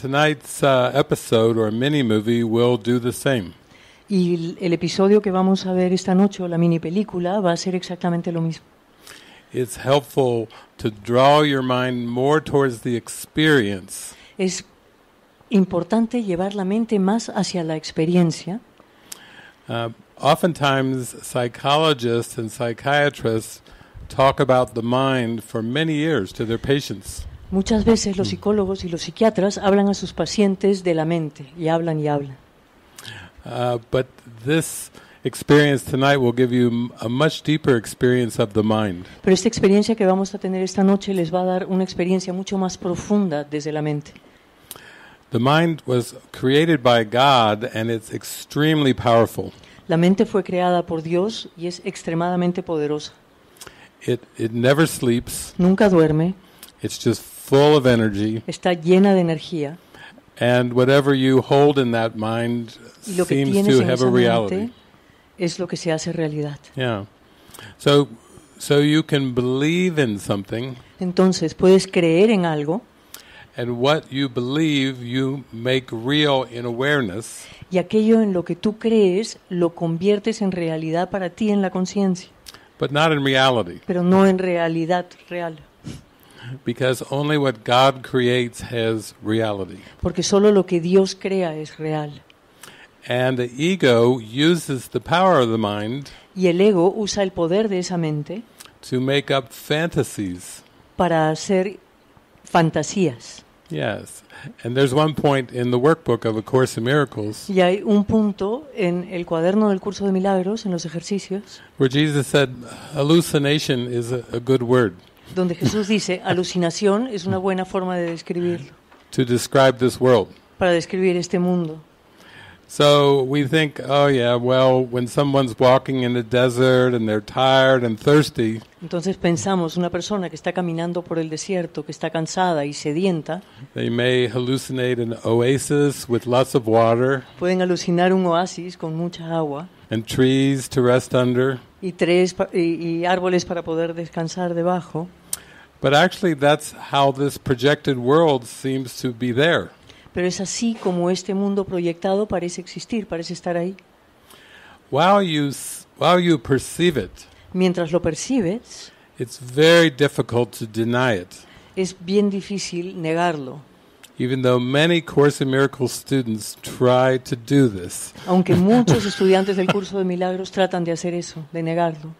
Tonight's uh, episode or mini movie will do the same. Y el episodio que vamos a ver esta noche o la mini película va a ser exactamente lo mismo. It's helpful to draw your mind more towards the experience. Es importante llevar la mente más hacia la experiencia. Uh, oftentimes psychologists and psychiatrists talk about the mind for many years to their patients. Muchas veces los mm. psicólogos y los psiquiatras hablan a sus pacientes de la mente y hablan y hablan. Pero esta experiencia que vamos a tener esta noche les va a dar una experiencia mucho más profunda desde la mente. La mente fue creada por Dios y es extremadamente poderosa. Nunca duerme. It's just full of energy. Está llena de energía. And whatever you hold in that mind seems to have a reality. Es lo que se hace realidad. Yeah. So, so you can believe in something. Entonces puedes creer en algo. And what you believe, you make real in awareness. Y aquello en lo que tú crees lo conviertes en realidad para ti en la conciencia. But not in reality. Pero no en realidad real. Because only what God creates has reality. Porque solo lo que Dios crea es real. And the ego uses the power of the mind y el ego usa el poder de esa mente to make up fantasies. para hacer fantasías. Yes. And there's one point in the workbook of A Course in Miracles. Y hay un punto en el cuaderno del curso de milagros en los ejercicios. Where Jesus said hallucination is a, good word. donde Jesús dice, alucinación es una buena forma de describirlo. Para describir este mundo. oh yeah, Entonces pensamos una persona que está caminando por el desierto, que está cansada y sedienta. Pueden alucinar un oasis con mucha agua. Y, y árboles para poder descansar debajo. But actually that's how this projected world seems to be there. Pero es así como este mundo proyectado parece existir, parece estar ahí. While you, while you perceive it, Mientras lo percibes, it's very difficult to deny it. Es bien difícil negarlo. Even though many Course in Miracles students try to do this. Aunque muchos estudiantes del curso de milagros tratan de hacer eso, de negarlo.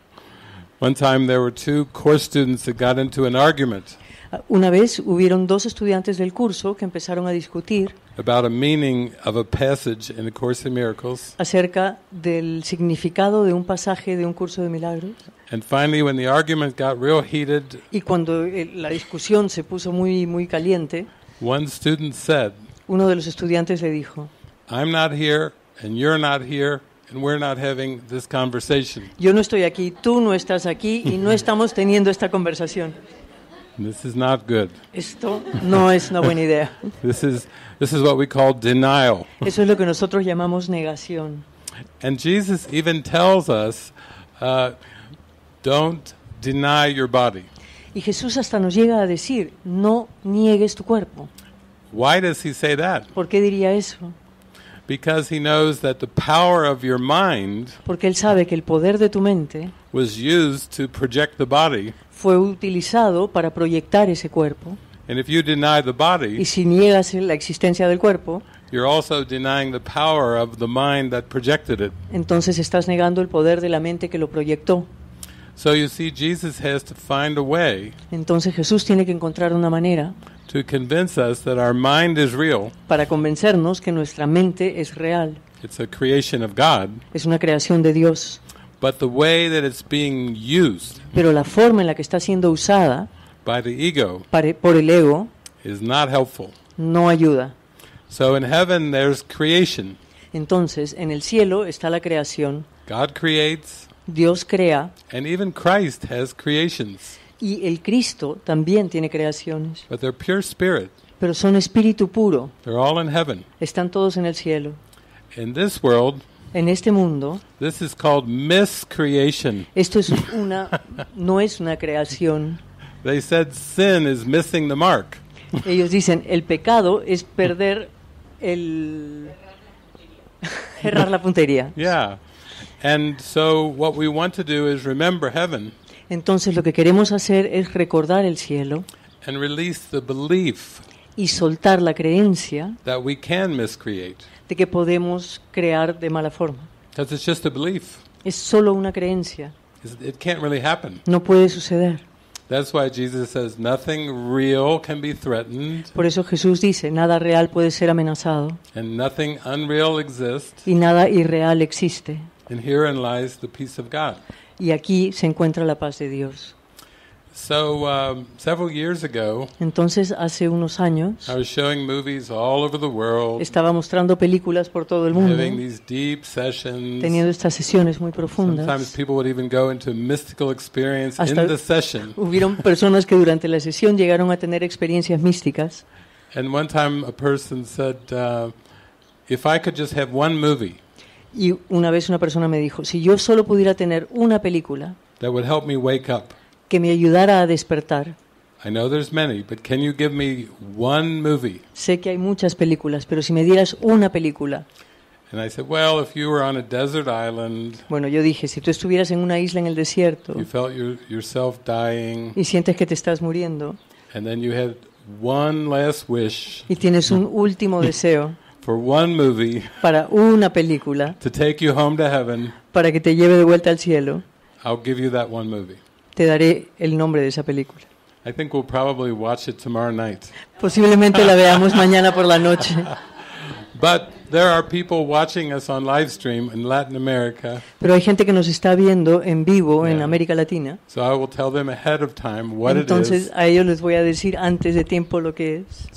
One time there were two course students that got into an argument. Ah, una vez hubieron dos estudiantes del curso que empezaron a discutir about a meaning of a passage in the course of miracles. acerca del significado de un pasaje de un curso de milagros. And finally when the argument got real heated, y cuando eh, la discusión se puso muy muy caliente, one student said, uno de los estudiantes le dijo, I'm not here and you're not here. Yo no estoy aquí, tú no estás aquí y no estamos teniendo esta conversación. This is not good. Esto no es una buena idea. this is this is what we call denial. Eso es lo que nosotros llamamos negación. And Jesus even tells us, uh, don't deny your body. Y Jesús hasta nos llega a decir, no niegues tu cuerpo. Why does he say that? ¿Por qué diría eso? Porque él sabe que el poder de tu mente fue utilizado para proyectar ese cuerpo. y si niegas la existencia del cuerpo, entonces estás negando el poder de la mente que lo proyectó. entonces Jesús tiene que encontrar una manera to convince us that our mind is real. Para convencernos que nuestra mente es real. It's a creation of God. Es una creación de Dios. But the way that it's being used. Pero la forma en la que está siendo usada. By the ego. Para, por el ego. Is not helpful. No ayuda. So in heaven there's creation. Entonces en el cielo está la creación. God creates. Dios crea. And even Christ has creations. Y el Cristo también tiene creaciones. Pero son espíritu puro. Están todos en el cielo. en este mundo, Esto es una, no es una creación. Ellos dicen el pecado es perder el errar la puntería. yeah. And so what we want to do is remember heaven. Entonces lo que queremos hacer es recordar el cielo y soltar la creencia de que podemos crear de mala forma. Es solo una creencia. No puede suceder. Por eso Jesús dice, nada real puede ser amenazado. Y nada irreal existe. herein la paz de Dios y aquí se encuentra la paz de Dios. So, um, several years ago, Entonces, hace unos años, I was showing movies all over the world, estaba mostrando películas por todo el mundo, having these deep sessions. teniendo estas sesiones muy profundas. Sometimes people would even go into mystical experience Hasta in the session. Hubieron personas que durante la sesión llegaron a tener experiencias místicas. And one time a person said, uh, if I could just have one movie. Y una vez una persona me dijo, si yo solo pudiera tener una película que me ayudara a despertar. Sé que hay muchas películas, pero si me dieras una película. bueno, yo dije, si tú estuvieras en una isla en el desierto y sientes que te estás muriendo y tienes un último deseo For one movie, para una película to take you home to heaven, para que te lleve de vuelta al cielo, I'll give you that one movie. te daré el nombre de esa película. I think we'll probably watch it tomorrow night. Posiblemente la veamos mañana por la noche. Pero hay gente que nos está viendo en vivo en América Latina. Entonces, a ellos les voy a decir antes de tiempo lo que es.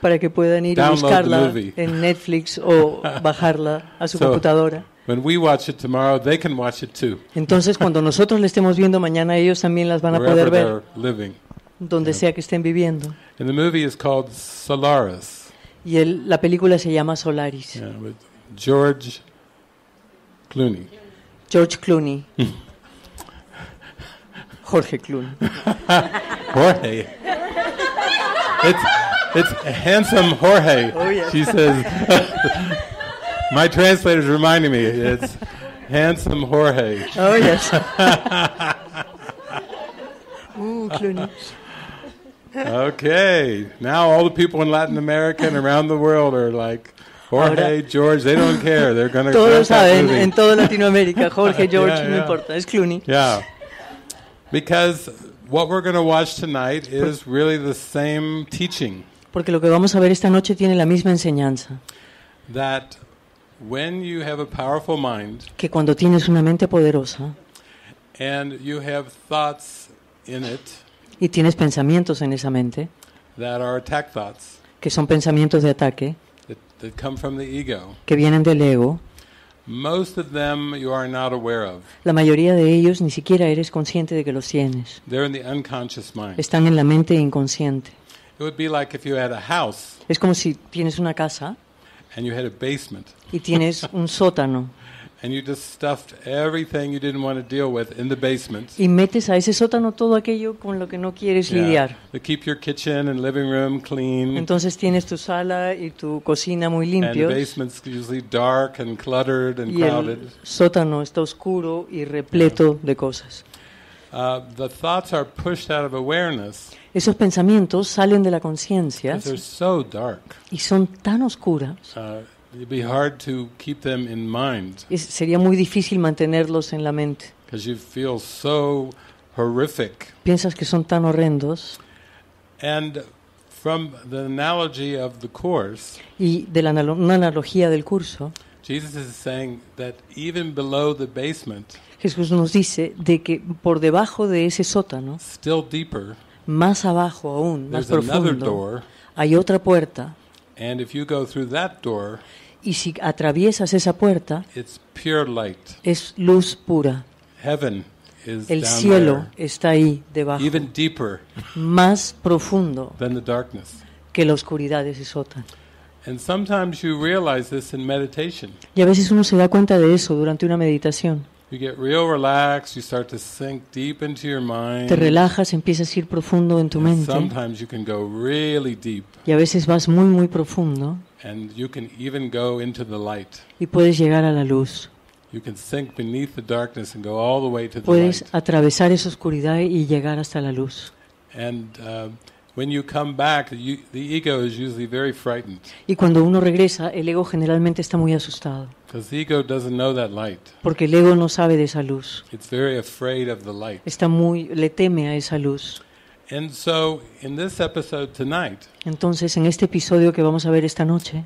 para que puedan ir a buscarla en Netflix o bajarla a su computadora. Entonces, cuando nosotros la estemos viendo mañana, ellos también las van a poder ver. Donde sea que estén viviendo. And the movie is called Solaris. Y el, la película se llama Solaris. Yeah, with George Clooney. George Clooney. Jorge Clooney. Jorge. It's, it's handsome Jorge. Oh, yes. She says, my translator's reminding me, it's handsome Jorge. Oh, yes. Ooh, Clooney. okay, now all the people in Latin America and around the world are like. Jorge, Ahora, George, they don't care. They're gonna todos saben, en toda Latinoamérica, Jorge, George, yeah, yeah. no importa, es Clooney. Yeah. Because what we're going to watch tonight is really the same teaching. Porque lo que vamos a ver esta noche tiene la misma enseñanza. That when you have a powerful mind, que cuando tienes una mente poderosa, and you have thoughts in it, y tienes pensamientos en esa mente que son pensamientos de ataque que vienen del ego. La mayoría de ellos ni siquiera eres consciente de que los tienes. Están en la mente inconsciente. es como si tienes una casa y tienes un sótano. Y metes a ese sótano todo aquello con lo que no quieres yeah. lidiar. To keep your kitchen and living room clean. Entonces tienes tu sala y tu cocina muy limpios. And the basement's usually dark and cluttered and y crowded. El sótano está oscuro y repleto yeah. de cosas. Uh, the thoughts are pushed out of awareness. Esos pensamientos salen de la conciencia They're so dark. y son tan oscuras. Uh, It'd be hard to keep them in mind. Es, sería muy difícil mantenerlos en la mente. Because you feel so horrific. Piensas que son tan horrendos. And from the analogy of the course. Y de la una analogía del curso. Jesus is saying that even below the basement. Jesús nos dice de que por debajo de ese sótano. Still deeper. Más abajo aún, más profundo. Door, hay otra puerta y si atraviesas esa puerta, es luz pura. El cielo está ahí debajo, más profundo que la oscuridad de ese Y a veces uno se da cuenta de eso durante una meditación. Te relajas, empiezas a ir profundo en tu mente. Y a veces vas muy, muy profundo. Y puedes llegar a la luz. Puedes atravesar esa oscuridad y llegar hasta la luz. Y cuando uno regresa, el ego generalmente está muy asustado. Porque el ego no sabe de esa luz. Está muy, le teme a esa luz. Entonces, en este episodio que vamos a ver esta noche,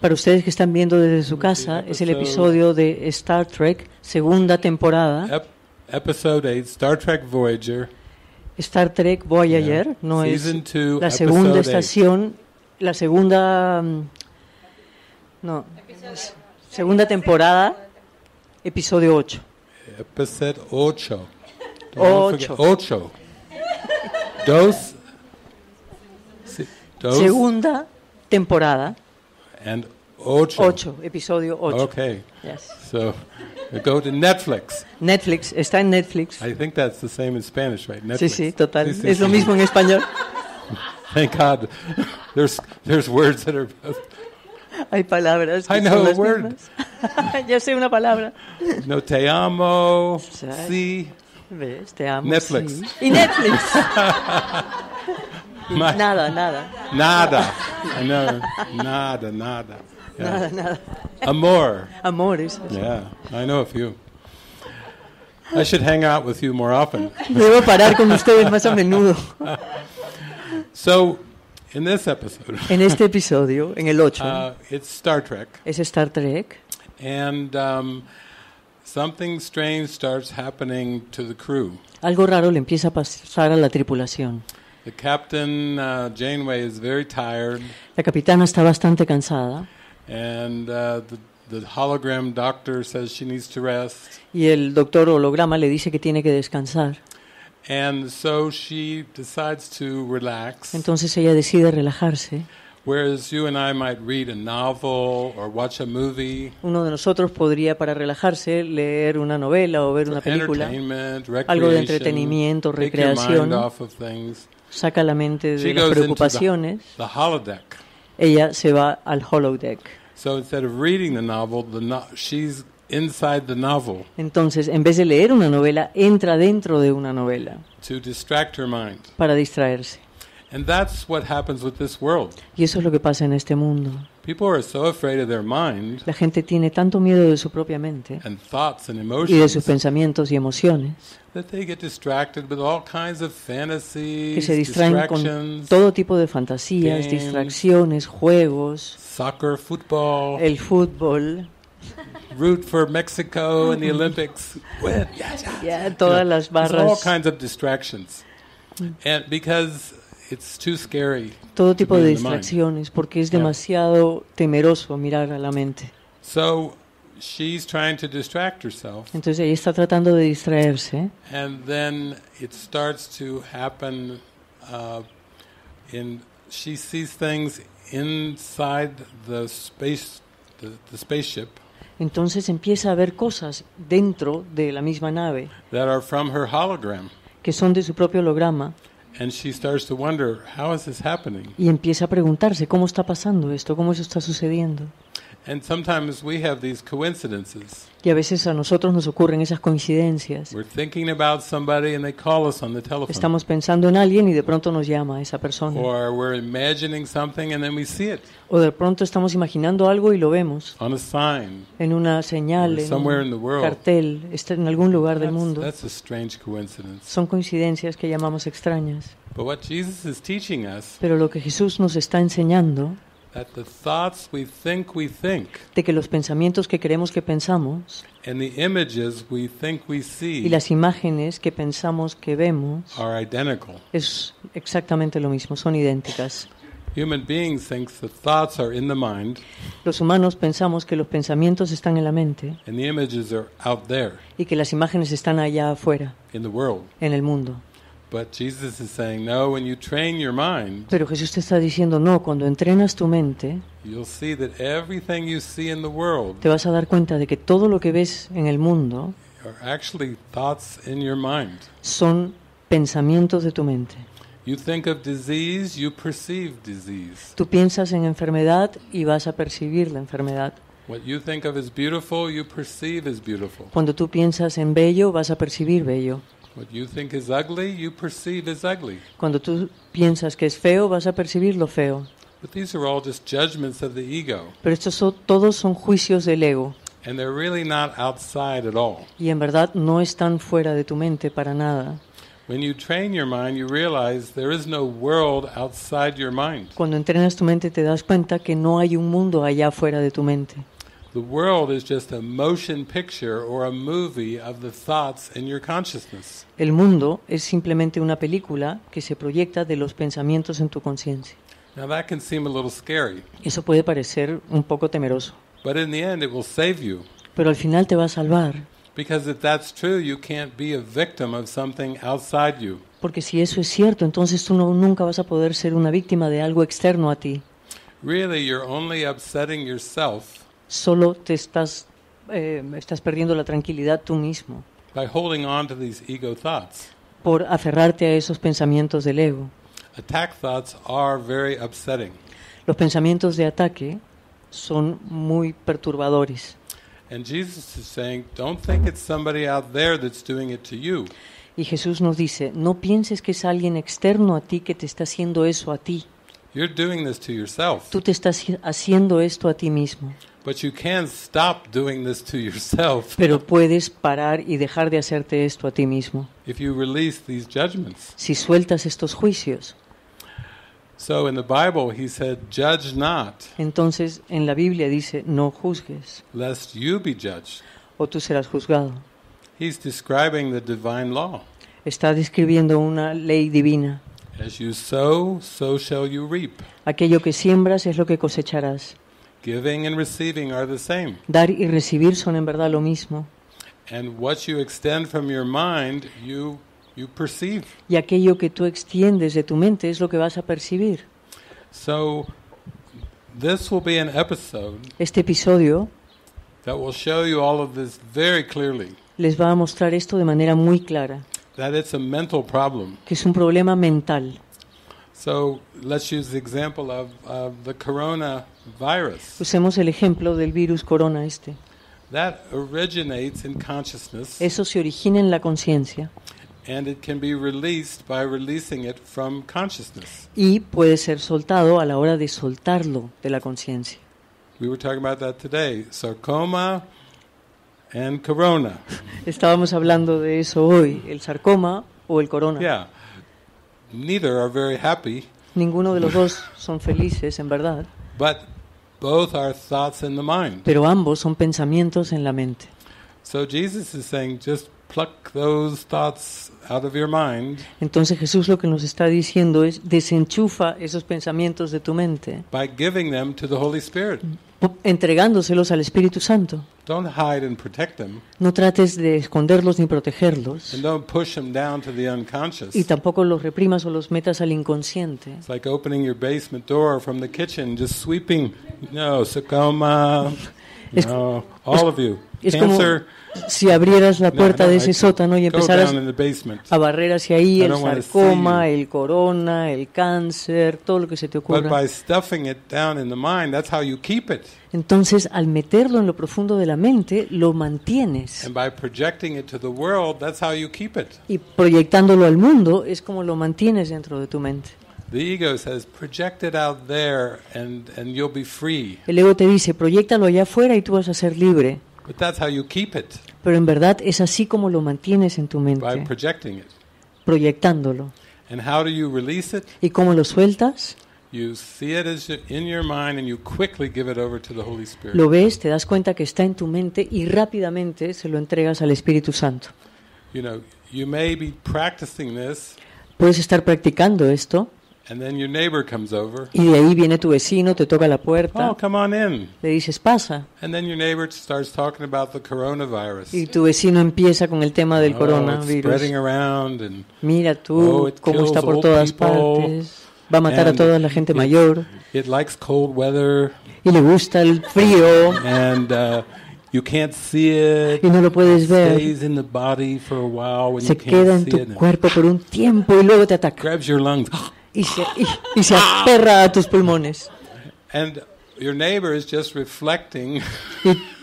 para ustedes que están viendo desde su casa, es el episodio de Star Trek, segunda temporada. Episodio 8, Star Trek Voyager. Star Trek Voyager, no es la segunda estación la segunda. Mm, no. Segunda temporada, episodio 8. Episodio 8. 8. 8. Dos. Dos. Segunda temporada. And 8. 8, episodio 8. Okay. Yes. So go to Netflix. Netflix, está en Netflix. I think that's the same in Spanish, right? Netflix. Sí, sí, total. Sí, sí, es sí. lo mismo en español. Thank God. There's, there's words that are both. Hay palabras que I know son las a word. Yo sé una palabra. No te amo. Sí. ¿Ves? Te amo. Netflix. sí. Y Netflix. My- nada, nada, Nada. I know. Nada, nada. Yeah. nada, nada. Amor. Amor, eso. Yeah, I know a few. I should hang out with you more often. Debo parar con ustedes más a menudo. So, in this episode, en este episodio, en el 8, uh, it's Star Trek. es Star Trek. And um, something strange starts happening to the crew. Algo raro le empieza a pasar a la tripulación. The captain, uh, Janeway, is very tired. La capitana está bastante cansada. And uh, the The hologram doctor says she needs to rest. Y el doctor holograma le dice que tiene que descansar. Entonces ella decide relajarse. Uno de nosotros podría para relajarse leer una novela o ver una película. Algo de entretenimiento, recreación. saca la mente de las preocupaciones. ella se va al holodeck. So instead of reading the novel, the she's entonces, en vez de leer una novela, entra dentro de una novela. Para distraerse. Y eso es lo que pasa en este mundo. La gente tiene tanto miedo de su propia mente. Y de sus pensamientos y emociones. que se distraen con todo tipo de fantasías, distracciones, juegos, soccer, football, el fútbol, root for Mexico in the Olympics. Win, yes, yes. Yeah, todas you know, las barras. All kinds of distractions, and because it's too scary. Todo tipo to de distracciones porque es demasiado yeah. temeroso mirar a la mente. So she's trying to distract herself. Entonces ella está tratando de distraerse. And then it starts to happen. Uh, in she sees things inside the space, the, the spaceship. Entonces empieza a ver cosas dentro de la misma nave que son de su propio holograma. Y empieza a preguntarse cómo está pasando esto, cómo eso está sucediendo. Y a veces a nosotros nos ocurren esas coincidencias. Estamos pensando en alguien y de pronto nos llama esa persona. O de pronto estamos imaginando algo y lo vemos. En una señal, en un cartel, en algún lugar del mundo. Son coincidencias que llamamos extrañas. Pero lo que Jesús nos está enseñando de que los pensamientos que creemos que pensamos y las imágenes que pensamos que vemos es exactamente lo mismo, son idénticas. Los humanos pensamos que los pensamientos están en la mente y que las imágenes están allá afuera, en el mundo. Pero Jesús te está diciendo, no, cuando entrenas tu mente, te vas a dar cuenta de que todo lo que ves en el mundo son pensamientos de tu mente. Tú piensas en enfermedad y vas a percibir la enfermedad. Cuando tú piensas en bello, vas a percibir bello. Cuando tú piensas que es feo, vas a percibir lo feo. Pero estos son, todos son juicios del ego. Y en verdad no están fuera de tu mente para nada. Cuando entrenas tu mente te das cuenta que no hay un mundo allá fuera de tu mente. The world is just a motion picture or a movie of the thoughts in your consciousness. El mundo es simplemente una película que se proyecta de los pensamientos en tu conciencia. Now that can seem a little scary. Eso puede parecer un poco temeroso. But in the end it will save you. Pero al final te va a salvar. Because if that's true, you can't be a victim of something outside you. Porque si eso es cierto, entonces tú no, nunca vas a poder ser una víctima de algo externo a ti. Really, you're only upsetting yourself solo te estás, eh, estás perdiendo la tranquilidad tú mismo. Por aferrarte a esos pensamientos del ego. Los pensamientos de ataque son muy perturbadores. Y Jesús nos dice, no pienses que es alguien externo a ti que te está haciendo eso a ti. Tú te estás haciendo esto a ti mismo. Pero puedes parar y dejar de hacerte esto a ti mismo. Si sueltas estos juicios. Entonces en la Biblia dice, no juzgues. Lest O tú serás juzgado. Está describiendo una ley divina. Aquello que siembras es lo que cosecharás. Giving and receiving are the same. Dar y recibir son en verdad lo mismo. And what you extend from your mind, you you perceive. Y aquello que tú extiendes de tu mente es lo que vas a percibir. So this will be an episode. Este episodio that will show you all of this very clearly. Les va a mostrar esto de manera muy clara. That it's a mental problem. Que es un problema mental. So let's use the example of, of the corona virus. Usemos el ejemplo del virus corona este. Eso se origina en la conciencia. Y puede ser soltado a la hora de soltarlo de la conciencia. We Estábamos hablando de eso hoy, el sarcoma o el corona. Ninguno de los dos son felices, en verdad. Both are thoughts in the mind. Pero ambos son pensamientos en la mente. So Jesus is saying just pluck those thoughts out of your mind. Entonces Jesús lo que nos está diciendo es desenchufa esos pensamientos de tu mente. By giving them to the Holy Spirit. entregándoselos al Espíritu Santo. Don't hide and protect them. No trates de esconderlos ni protegerlos. And don't push them down to the unconscious. Y tampoco los reprimas o los metas al inconsciente. It's like opening your basement door from the kitchen, just sweeping. No, Sakoma. No, all of you. Es Cancer. Como si abrieras la puerta de ese sótano y empezaras a barrer hacia ahí el sarcoma, el corona, el cáncer, todo lo que se te ocurra. Entonces, al meterlo en lo profundo de la mente, lo mantienes. Y proyectándolo al mundo es como lo mantienes dentro de tu mente. El ego te dice, proyectalo allá afuera y tú vas a ser libre. Pero en verdad es así como lo mantienes en tu mente, proyectándolo. ¿Y cómo lo sueltas? Lo ves, te das cuenta que está en tu mente y rápidamente se lo entregas al Espíritu Santo. Puedes estar practicando esto y de ahí viene tu vecino, te toca la puerta. Oh, come on in. Le dices, pasa. Y tu vecino empieza con el tema del oh, coronavirus. Mira tú oh, cómo está por todas partes. Va a matar a toda la gente mayor. Y le gusta el frío. Uh, y no lo puedes ver. Se queda en tu cuerpo por un tiempo y luego te ataca y se, y, a tus pulmones. y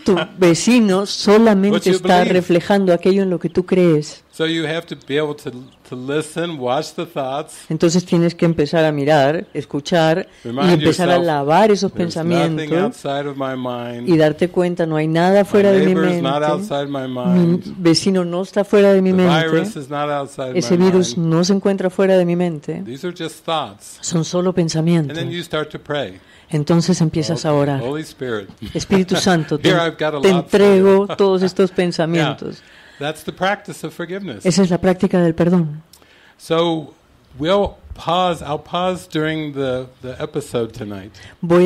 tu vecino solamente está reflejando aquello en lo que tú crees. So entonces tienes que empezar a mirar, escuchar y empezar a lavar esos pensamientos y darte cuenta, no hay nada fuera de mi mente, mi vecino no está fuera de mi mente, ese virus no se encuentra fuera de mi mente, son solo pensamientos. Entonces empiezas a orar. Espíritu Santo, te, entrego todos estos pensamientos. That's the practice of forgiveness. Esa es la práctica del perdón. So Voy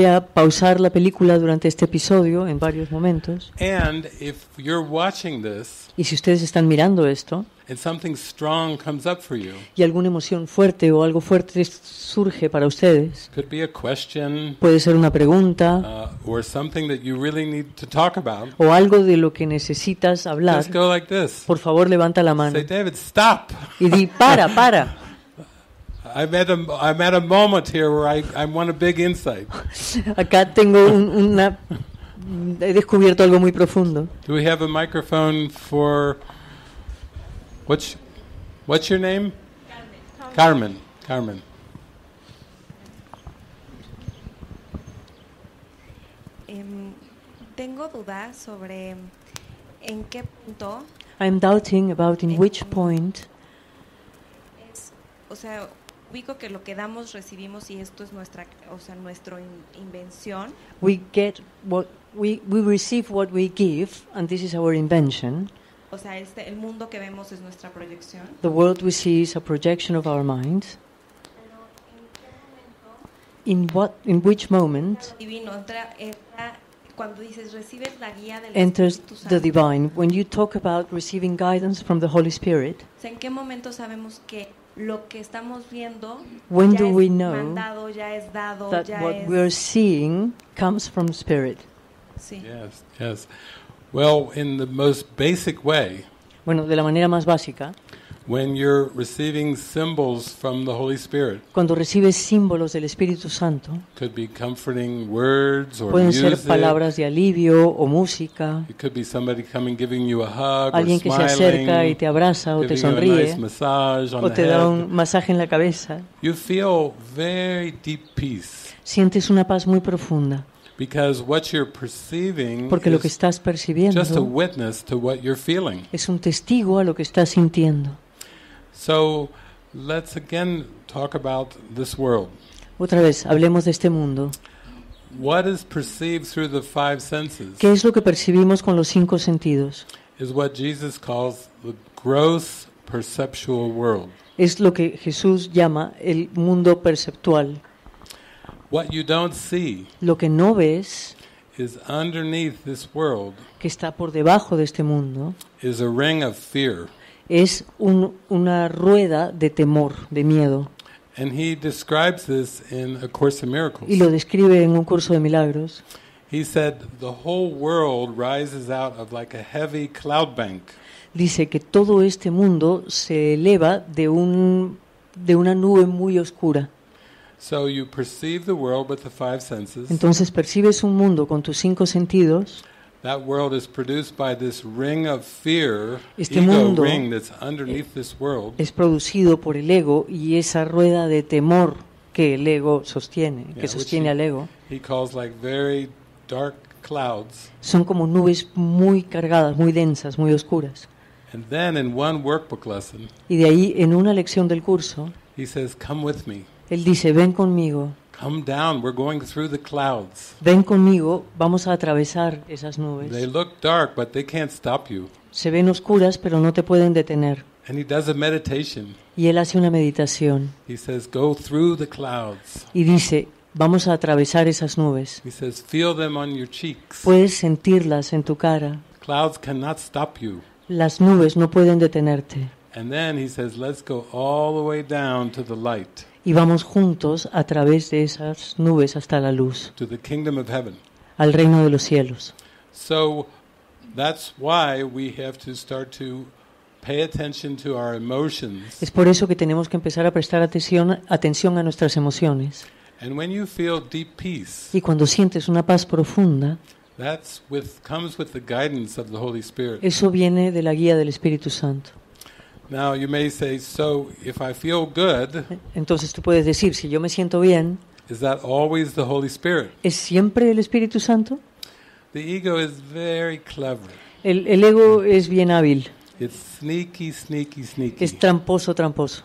a pausar la película durante este episodio en varios momentos. y si ustedes están mirando esto, y alguna emoción fuerte o algo fuerte surge para ustedes, puede ser una pregunta, o algo de lo que necesitas hablar, por favor levanta la mano. Y di, para, para. I'm at a, I'm at a moment here where I, I want a big insight. Acá tengo un, una he descubierto algo muy profundo. Do we have a microphone for what's what's your name? Carmen. Carmen. Carmen. Um, tengo dudas sobre en qué punto. I'm doubting about in which point. o sea, ubico que lo que damos recibimos y esto es nuestra, o sea, nuestra in invención. We get what we we receive what we give and this is our invention. O sea, este, el mundo que vemos es nuestra proyección. The world we see is a projection of our mind. In what in which moment? Divino entra, entra cuando dices recibes la guía del enters Espíritu Santo. the divine when you talk about receiving guidance from the Holy Spirit. ¿En qué momento sabemos que lo que estamos viendo When ya do es we know mandado, ya es dado, that ya what es... we're seeing comes from spirit. Sí. Yes, yes. Well, in the most basic way. Bueno, de la manera más básica. cuando recibes símbolos del Espíritu Santo, pueden ser palabras de alivio o música, alguien que se acerca y te abraza o te sonríe, o te da un masaje en la cabeza. Sientes una paz muy profunda. Porque lo que estás percibiendo es un testigo a lo que estás sintiendo. So let's again talk about this world. Otra vez, hablemos de este mundo. What is perceived through the five senses ¿Qué es lo que percibimos con los cinco sentidos? is what Jesus calls the gross perceptual world. Es lo que Jesús llama el mundo perceptual. What you don't see Lo que no ves, is underneath this world que está por debajo de este mundo, is a ring of fear es una rueda de temor, de miedo. Y lo describe en un curso de milagros. Dice que todo este mundo se eleva de un de una nube muy oscura. Entonces percibes un mundo con tus cinco sentidos. That world is produced by this ring of fear, este the mundo ring that's underneath this world. es producido por el ego y esa rueda de temor que el ego sostiene, yeah, que sostiene he, al ego. He calls like very dark clouds. Son como nubes muy cargadas, muy densas, muy oscuras. And then in one workbook lesson, y de ahí en una lección del curso, he says, Come with me. él dice, ven conmigo. Come down, we're going through the clouds. Ven conmigo, vamos a atravesar esas nubes. They look dark, but they can't stop you. Se ven oscuras, pero no te pueden detener. And he does a meditation. Y él hace una meditación. He says, Go through the clouds. Y dice, vamos a atravesar esas nubes. He says, Feel them on your cheeks. Puedes sentirlas en tu cara. Clouds cannot stop you. Las nubes no pueden detenerte. And then he says, Let's go all the way down to the light y vamos juntos a través de esas nubes hasta la luz, al reino de los cielos. Es por eso que tenemos que empezar a prestar atención, atención a nuestras emociones. y cuando sientes una paz profunda, eso viene de la guía del Espíritu Santo. Now you may say, so if I feel good, Entonces tú puedes decir, si yo me siento bien, is that always the Holy Spirit? ¿es siempre el Espíritu Santo? The ego is very clever. El, el ego es bien hábil. It's sneaky, sneaky, sneaky. Es tramposo, tramposo.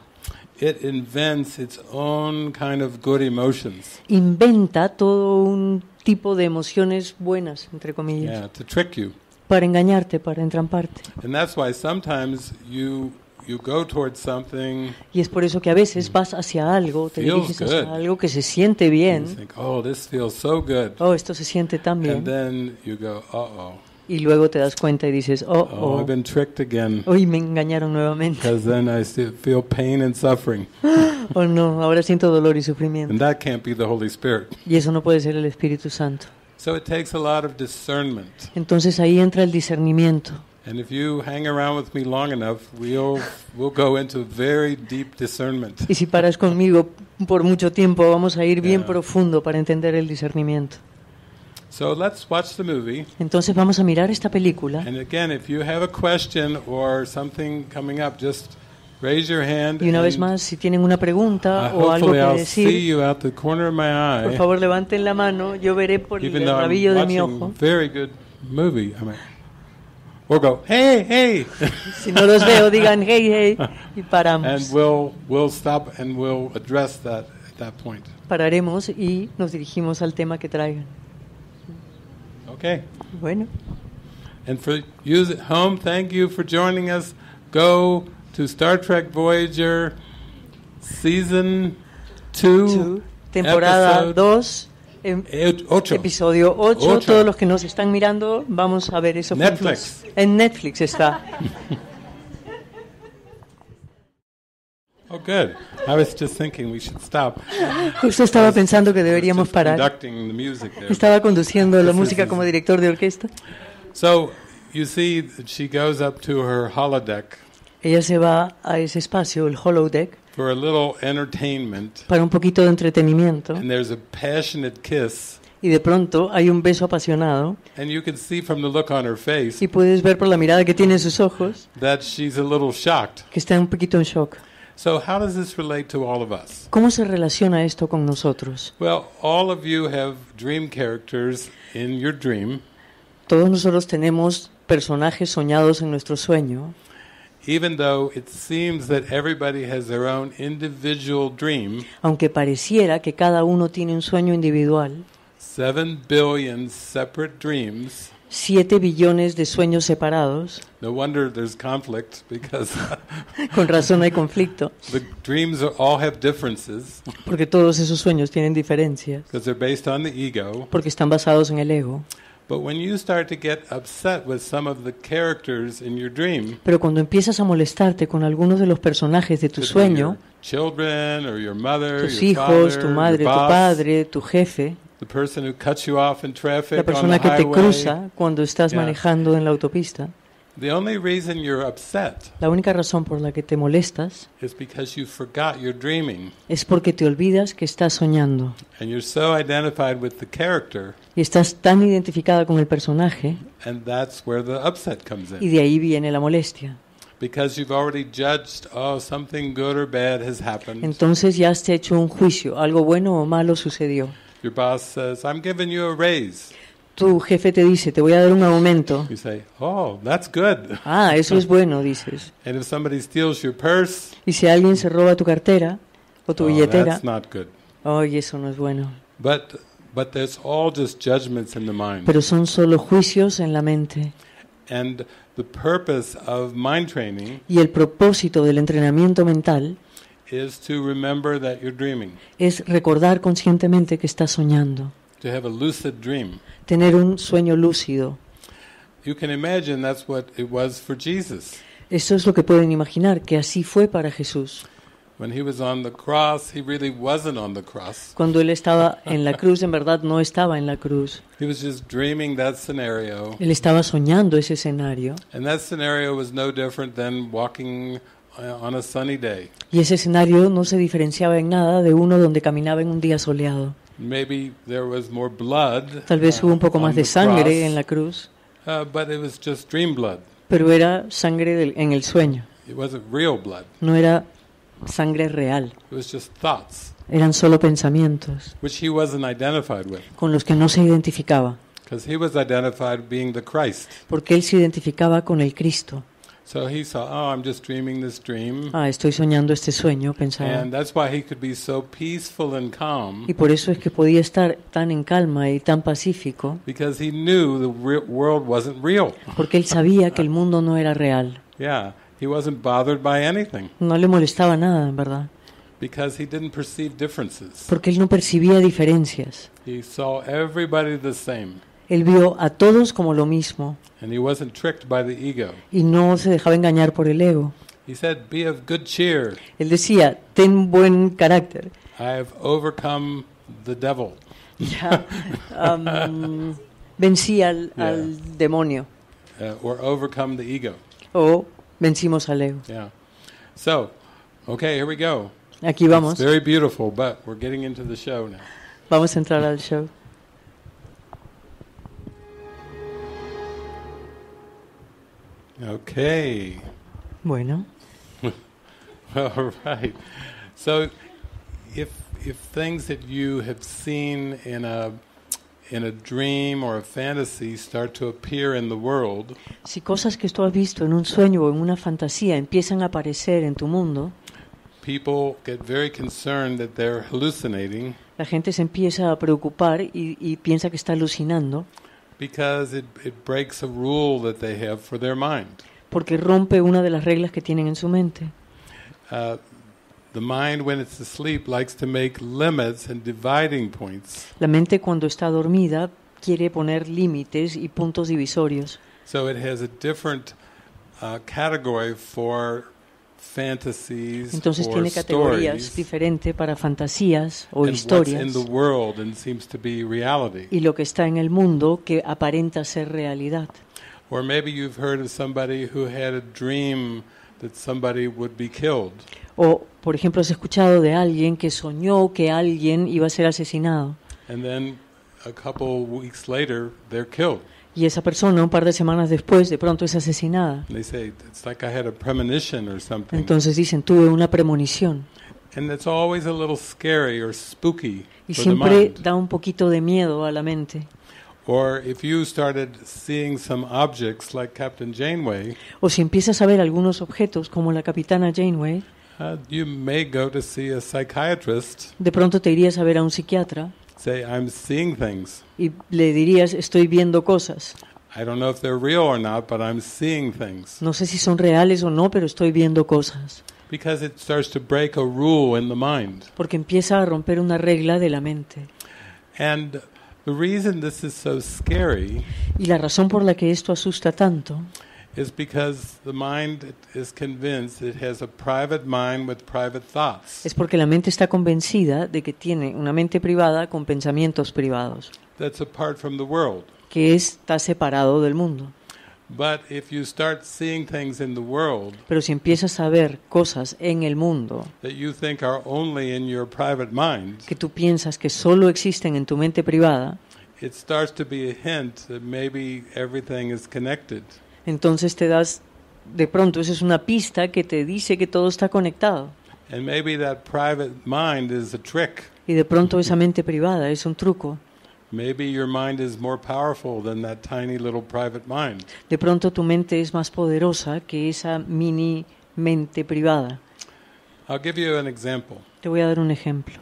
It invents its own kind of good emotions. Inventa todo un tipo de emociones buenas, entre comillas. Yeah, to trick you. Para engañarte, para entramparte. And that's why sometimes you y es por eso que a veces mm. vas hacia algo, te diriges hacia algo que se siente bien. oh, oh, esto se siente tan bien. Y luego te das cuenta y dices, oh, oh, oh I've been tricked again. hoy me engañaron nuevamente. Then oh no, ahora siento dolor y sufrimiento. Y eso no puede ser el Espíritu Santo. Entonces ahí entra el discernimiento. And if you hang around with me long enough, we'll, we'll go into very deep discernment. Y si paras conmigo por mucho tiempo, vamos a ir bien profundo para entender el discernimiento. So let's watch the movie. Entonces vamos a mirar esta película. And again, if you have a question or something coming up, just raise your hand. Y una vez más, si tienen una pregunta o algo que I'll decir, see you out the corner of my eye, por favor levanten la mano. Yo veré por el rabillo de mi ojo. Very good movie. I mean, We'll hey, hey. si no los veo, digan, hey, hey. Y paramos. And we'll, we'll stop and we'll address that at that point. Pararemos y nos dirigimos al tema que traigan. Okay. Bueno. And for you at home, thank you for joining us. Go to Star Trek Voyager Season 2, temporada 2 Em, eh, episodio 8. Todos los que nos están mirando, vamos a ver eso. Netflix. En Netflix está. Oh, good. I was just thinking we should stop. Justo estaba pensando que deberíamos parar. Estaba conduciendo la música como director de orquesta. Ella se va a ese espacio, el deck. Para un poquito de entretenimiento. Y de pronto hay un beso apasionado. Y puedes ver por la mirada que tiene en sus ojos. Que está un poquito en shock. So ¿Cómo se relaciona esto con nosotros? Todos nosotros tenemos personajes soñados en nuestro sueño even though it seems that everybody has their own individual dream. Aunque pareciera que cada uno tiene un sueño individual. 7 billion separate dreams. 7 billones de sueños separados. No wonder there's conflict because Con razón hay conflicto. The dreams all have differences. Porque todos esos sueños tienen diferencias. Because they're based on the ego. Porque están basados en el ego. Pero cuando empiezas a molestarte con algunos de los personajes de tu sueño, tus hijos, tu madre, tu padre, tu jefe, la persona que te cruza cuando estás manejando en la autopista, The only reason you're upset la única razón por la que te molestas is because you forgot you're dreaming. es porque te olvidas que estás soñando. And you're so identified with the character, y estás tan identificada con el personaje and that's where the upset comes in. y de ahí viene la molestia. Because you've already judged, oh, something good or bad has happened. Entonces ya has hecho un juicio, algo bueno o malo sucedió. Your boss says, I'm giving you a raise tu jefe te dice, te voy a dar un aumento. You say, oh, that's good. Ah, eso es bueno, dices. And if somebody steals your purse, y si alguien se roba tu cartera o tu oh, billetera, that's not good. Oh, y eso no es bueno. But, but there's all just judgments in the mind. Pero son solo juicios en la mente. And the purpose of mind training y el propósito del entrenamiento mental is to remember that you're dreaming. es recordar conscientemente que estás soñando. To have a lucid dream tener un sueño lúcido. Eso es lo que pueden imaginar, que así fue para Jesús. Cuando él estaba en la cruz, en verdad no estaba en la cruz. Él estaba soñando ese escenario. Y ese escenario no se diferenciaba en nada de uno donde caminaba en un día soleado. Tal vez hubo un poco más de sangre en la cruz, uh, pero era sangre en el sueño. No era sangre real. Eran solo pensamientos con los que no se identificaba, porque él se identificaba con el Cristo. So he saw, oh, I'm just dreaming this dream. Ah, estoy soñando este sueño, pensaba. And that's why he could be so peaceful and calm. Y por eso es que podía estar tan en calma y tan pacífico. Because he knew the world wasn't real. Porque él sabía que el mundo no era real. Yeah, he wasn't bothered by anything. No le molestaba nada, en verdad. Because he didn't perceive differences. Porque él no percibía diferencias. He saw everybody the same. Él vio a todos como lo mismo. And he wasn't tricked by the ego. Y no se dejaba engañar por el ego. He said, Be of good cheer. Él decía, ten buen carácter. I have overcome the devil. Ya, um, vencí al, yeah. al demonio. Uh, or overcome the ego. O vencimos al ego. Yeah. So, okay, here we go. Aquí vamos. It's very beautiful, but we're getting into the show now. Vamos a entrar al show. Okay. Bueno. All right. So, if if things that you have seen in a in a dream or a fantasy start to appear in the world, si cosas que tú has visto en un sueño o en una fantasía empiezan a aparecer en tu mundo, people get very concerned that they're hallucinating. La gente se empieza a preocupar y, y piensa que está alucinando. Because it, it breaks a rule that they have for their mind. Porque rompe una de las reglas que tienen en su mente. Uh, the mind when it's asleep likes to make limits and dividing points. La mente cuando está dormida quiere poner límites y puntos divisorios. So it has a different uh, category for entonces tiene categorías diferentes para fantasías o historias y lo que está en el mundo que aparenta ser realidad. O por ejemplo has escuchado de alguien que soñó que alguien iba a ser asesinado. And then a couple weeks later they're killed y esa persona un par de semanas después de pronto es asesinada. Entonces dicen, tuve una premonición. y siempre da un poquito de miedo a la mente. o si empiezas a ver algunos objetos como la capitana Janeway, uh, de pronto te irías a ver a un psiquiatra. Say, I'm seeing things y le dirías, estoy viendo cosas. No sé si son reales o no, pero estoy viendo cosas. Porque empieza a romper una regla de la mente. y la razón por la que esto asusta tanto Es porque la mente está convencida de que tiene una mente privada con pensamientos privados que está separado del mundo. Pero si empiezas a ver cosas en el mundo que tú piensas que solo existen en tu mente privada, entonces te das, de pronto, esa es una pista que te dice que todo está conectado. Y de pronto esa mente privada es un truco. Maybe your mind is more powerful than that tiny little private mind. De pronto tu mente es más poderosa que esa mini mente privada. I'll give you an example. Te voy a dar un ejemplo.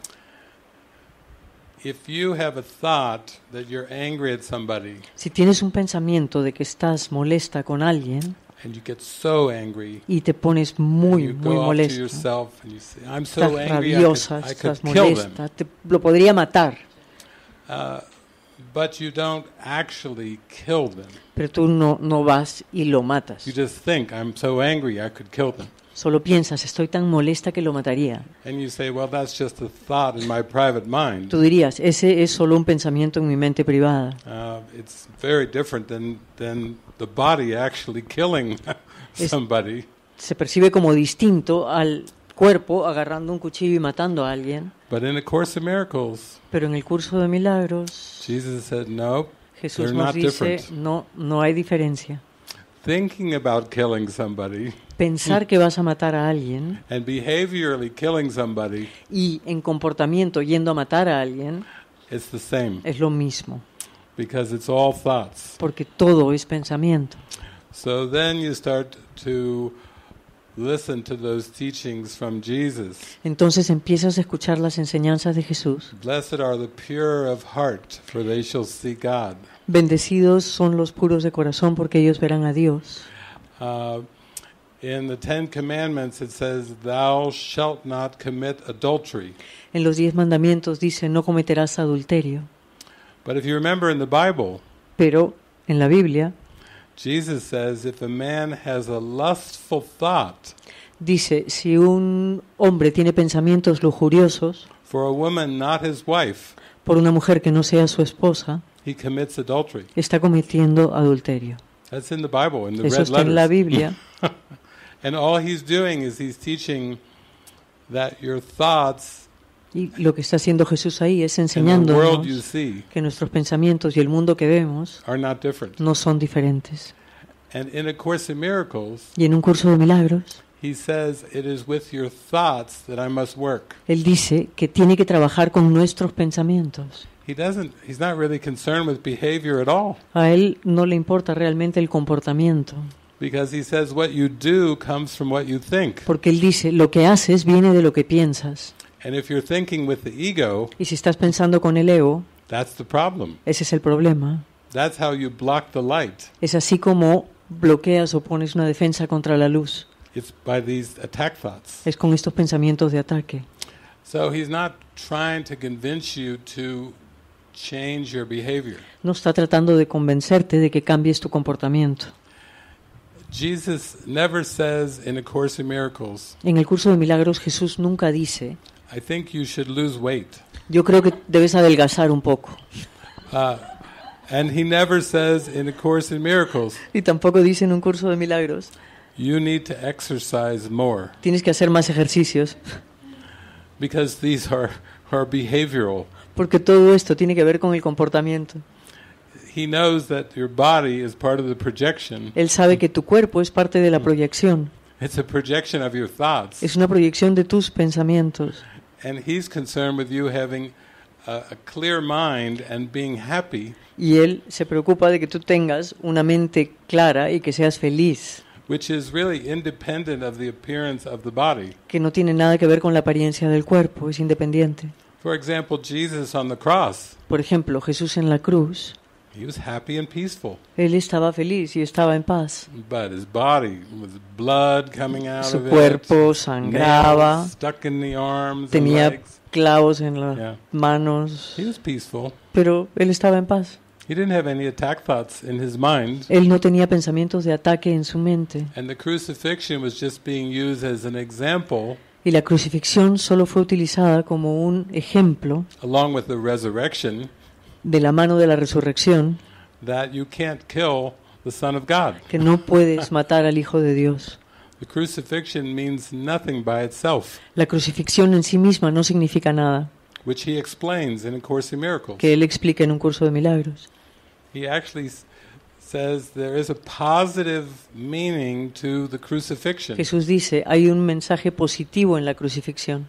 If you have a thought that you're angry at somebody, si tienes un pensamiento de que estás molesta con alguien, and you get so angry, y te pones muy, and muy molesta. molesto, and you say, I'm so angry, rabiosa, I could, I could estás molesta, te, lo podría matar. Uh, But you don't actually kill them. Pero tú no, no vas y lo matas. You just think, I'm so angry I could kill them. Solo piensas, estoy tan molesta que lo mataría. And you say, well, that's just a thought in my private mind. Tú dirías, ese es solo un pensamiento en mi mente privada. Uh, it's very different than, than the body actually killing somebody. se percibe como distinto al cuerpo agarrando un cuchillo y matando a alguien. But in the course of miracles, Pero en el curso de milagros, Jesus said, no, Jesús nos not dice, different. no, no hay diferencia. Thinking about killing somebody Pensar que vas a matar a alguien and behaviorally killing somebody y en comportamiento yendo a matar a alguien it's the same es lo mismo, because it's all thoughts. porque todo es pensamiento. So then you start to Listen to those teachings from Jesus. Entonces empiezas a escuchar las enseñanzas de Jesús. Blessed are the pure of heart, for they shall see God. Bendecidos son los puros de corazón, porque ellos verán a Dios. Uh, in the Ten Commandments it says, "Thou shalt not commit adultery." En los diez mandamientos dice, no cometerás adulterio. But if you remember in the Bible, pero en la Biblia, Jesus says if a man has a lustful thought Dice, si un hombre tiene pensamientos lujuriosos for a woman not his wife por una mujer que no sea su esposa, he commits adultery. está cometiendo adulterio. That's in the Bible, in the Eso red está letters. en la Biblia. and all he's doing is he's teaching that your thoughts y lo que está haciendo Jesús ahí es enseñándonos que nuestros pensamientos y el mundo que vemos no son diferentes. y en un curso de milagros, él dice que tiene que trabajar con nuestros pensamientos. A él no le importa realmente el comportamiento. Porque él dice lo que haces viene de lo que piensas y si estás pensando con el ego, ese es el problema. Es así como bloqueas o pones una defensa contra la luz. Es con estos pensamientos de ataque. No está tratando de convencerte de que cambies tu comportamiento. En el curso de milagros Jesús nunca dice. Yo creo que debes adelgazar un poco. Y tampoco dice en un curso de milagros. Tienes que hacer más ejercicios. Porque todo esto tiene que ver con el comportamiento. Él sabe que tu cuerpo es parte de la proyección. Es una proyección de tus pensamientos. Y él se preocupa de que tú tengas una mente clara y que seas feliz. Que no tiene nada que ver con la apariencia del cuerpo, es independiente. Por ejemplo, Jesús en la cruz. He was happy and peaceful. Él estaba feliz y estaba en paz. But his body was blood coming out Su cuerpo of it, sangraba. stuck in the arms tenía and legs. clavos en las yeah. manos. He was peaceful. Pero él estaba en paz. He didn't have any attack thoughts in his mind. Él no tenía pensamientos de ataque en su mente. And the crucifixion was just being used as an example y la crucifixión solo fue utilizada como un ejemplo along with the resurrection de la mano de la resurrección que no puedes matar al Hijo de Dios. La crucifixión en sí misma no significa nada, que él explica en un curso de milagros. Jesús dice, hay un mensaje positivo en la crucifixión.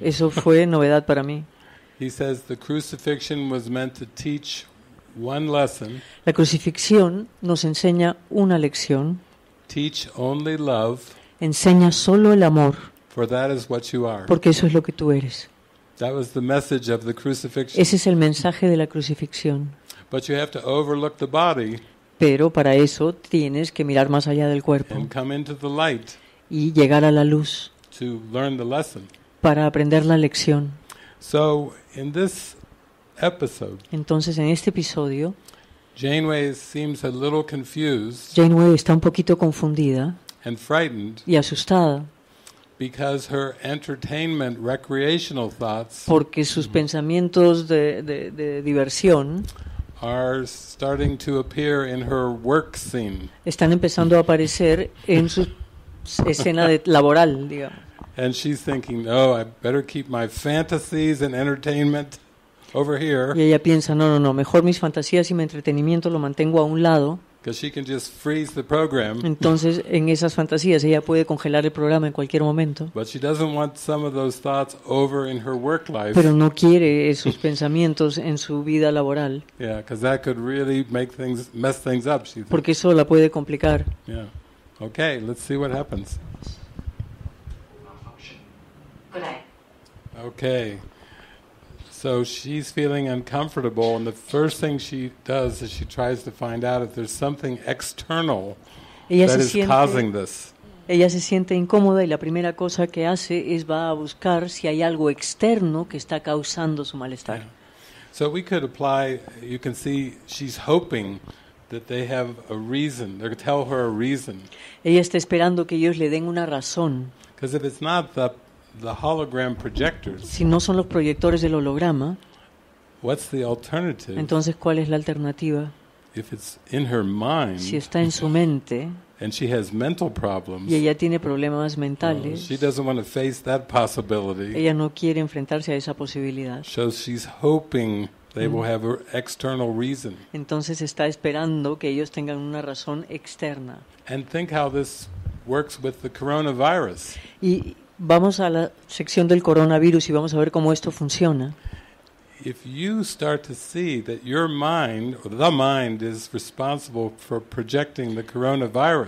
Eso fue novedad para mí. La crucifixión nos enseña una lección. Enseña solo el amor. Porque eso es lo que tú eres. Ese es el mensaje de la crucifixión. Pero para eso tienes que mirar más allá del cuerpo. Y llegar a la luz. Para aprender la lección. So, in this episode, Entonces, en este episodio, Janeway seems a little confused Janeway está un poquito confundida and frightened y asustada because her entertainment, recreational thoughts porque sus pensamientos de, de, de diversión are starting to appear in her work scene. están empezando a aparecer en su escena de- laboral, digamos and she's thinking, no, oh, I better keep my fantasies and entertainment over here. Y ella piensa, no, no, no, mejor mis fantasías y mi entretenimiento lo mantengo a un lado. She can just freeze the program. Entonces, en esas fantasías, ella puede congelar el programa en cualquier momento. But she doesn't want some of those thoughts over in her work life. Pero no quiere esos pensamientos en su vida laboral. Yeah, that could really make things, mess things up, she Porque eso la puede complicar. Yeah. Okay, let's see what happens. Okay. So she's feeling uncomfortable, and the first thing she does is she tries to find out if there's something external ella that is siente, causing this. Ella se siente incómoda y la primera cosa que hace es va a buscar si hay algo externo que está causando su malestar. Yeah. So we could apply, you can see she's hoping that they have a reason. They tell her a reason. Ella está esperando que ellos le den una razón. Because if it's not the the hologram projectors, si no son los proyectores del holograma, what's the alternative entonces ¿cuál es la alternativa? If it's in her mind, si está en su mente and she has mental problems, y ella tiene problemas mentales, she doesn't want to face that possibility, ella no quiere enfrentarse a esa posibilidad. So she's hoping They will mm. have an external reason. Entonces está esperando que ellos tengan una razón externa. And think how this works with the coronavirus. Y Vamos a la sección del coronavirus y vamos a ver cómo esto funciona.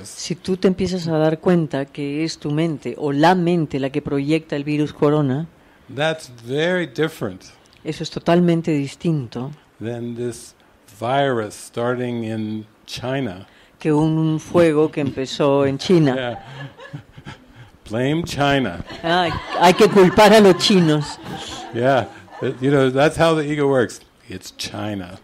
Si tú te empiezas a dar cuenta que es tu mente o la mente la que proyecta el virus corona, Eso es totalmente distinto. Que un fuego que empezó en China. Blame China. Ah, hay que culpar a los chinos. Yeah, you know, that's how the ego works. It's China.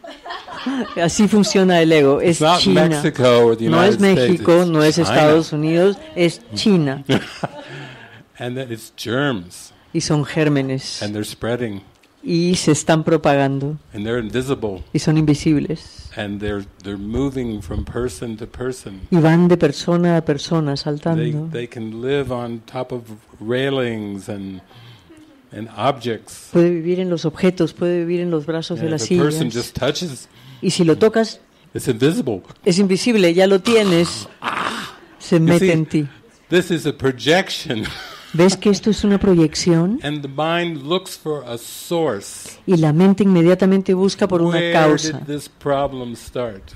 Así funciona el ego. Es China. Mexico or the no es México, States. no es Estados Unidos, es mm. China. And then it's germs. Y son gérmenes. And they're spreading. y se están propagando y son invisibles y van de persona a persona saltando. Puede vivir en los objetos, puede vivir en los brazos de las sillas. y si lo tocas, es invisible, ya lo tienes, ah, se mete en ti. This is a projection. ¿Ves que esto es una proyección? Y la mente inmediatamente busca por una causa.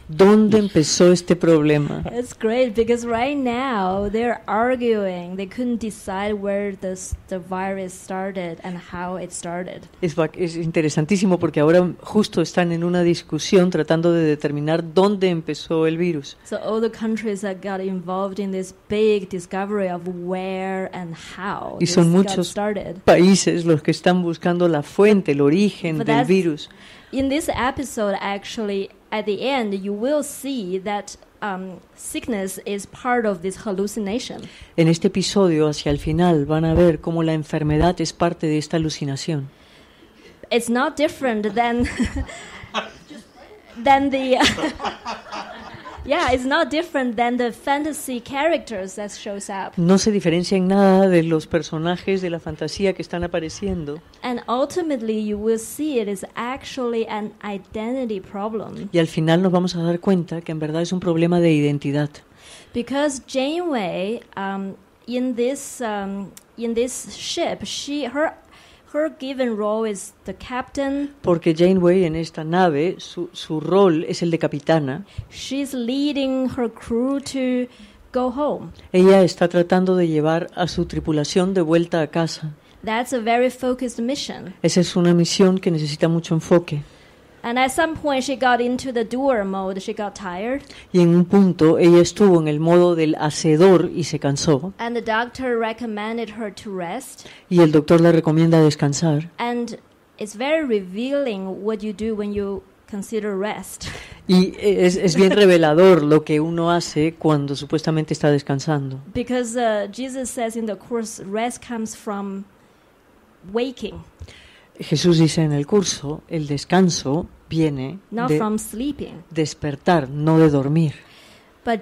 ¿Dónde empezó este problema? It's great because right now they're arguing. They couldn't decide where this, the virus started and how it started. Es, es interesantísimo porque ahora justo están en una discusión tratando de determinar dónde empezó el virus. So all the countries that got involved in this big discovery of where and how y son muchos países los que están buscando la fuente, el origen del virus. En este episodio, hacia el final, van a ver cómo la enfermedad es parte de esta alucinación. It's not different than the Yeah, it's not different than the fantasy characters that shows up. No se diferencia en nada de los personajes de la fantasía que están apareciendo. And ultimately you will see it is actually an identity problem. Y al final nos vamos a dar cuenta que en verdad es un problema de identidad. Because Janeway um, in this um, in this ship, she her Her given role Porque Janeway en esta nave su, su rol es el de capitana. She's leading her crew to go home. Ella está tratando de llevar a su tripulación de vuelta a casa. That's a very focused mission. Esa es una misión que necesita mucho enfoque. And at some point she got into the doer mode. She got tired. Y en un punto ella estuvo en el modo del hacedor y se cansó. And the doctor recommended her to rest. Y el doctor le recomienda descansar. And it's very revealing what you do when you consider rest. Y es, es bien revelador lo que uno hace cuando supuestamente está descansando. Because uh, Jesus says in the course rest comes from waking. Jesús dice en el curso, el descanso viene de despertar, no de dormir. Pero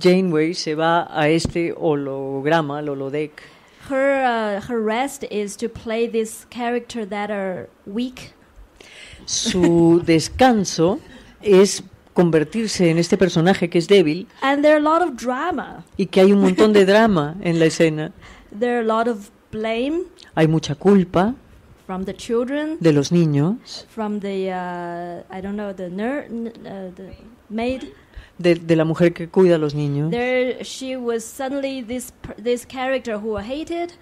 Janeway se va a este holograma, al holodeck. Su descanso es convertirse en este personaje que es débil. Y que hay un montón de drama en la escena blame hay mucha culpa from the children, de los niños, from the, uh, I don't know, the, ner uh, the maid. De, de, la mujer que cuida a los niños. There she was suddenly this, this character who hated.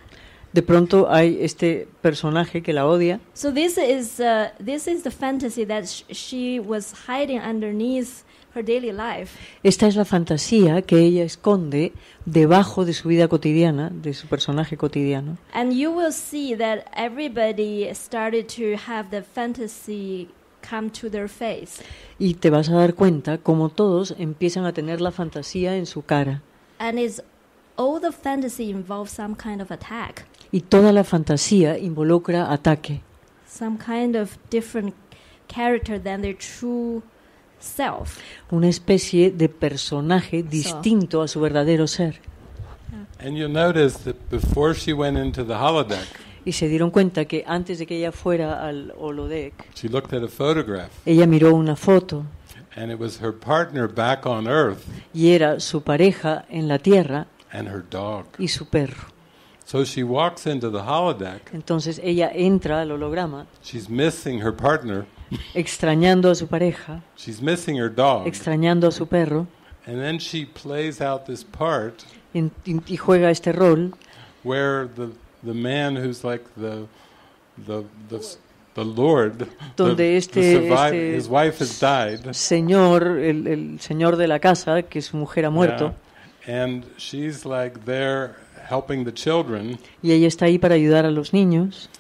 De pronto hay este personaje que la odia. So this is, uh, this is the fantasy that she was hiding underneath her daily life. Esta es la fantasía que ella esconde debajo de su vida cotidiana, de su personaje cotidiano. And you will see that everybody started to have the fantasy come to their face. Y te vas a dar cuenta como todos empiezan a tener la fantasía en su cara. And is all the fantasy involves some kind of attack. Y toda la fantasía involucra ataque. Some kind of different character than their true self. Una especie de personaje distinto a su verdadero ser. And you notice that before she went into the holodeck, y se dieron cuenta que antes de que ella fuera al holodeck, she looked at a photograph. ella miró una foto. And it was her partner back on earth. Y era su pareja en la tierra. And her dog. Y su perro. So she walks into the holodeck. Entonces ella entra al holograma. She's missing her partner extrañando a su pareja, extrañando a su perro, And then she y, juega este rol where the, man who's like the, Lord, Donde señor, el, señor de la casa, que su mujer ha muerto, y ella está ahí para ayudar a los niños,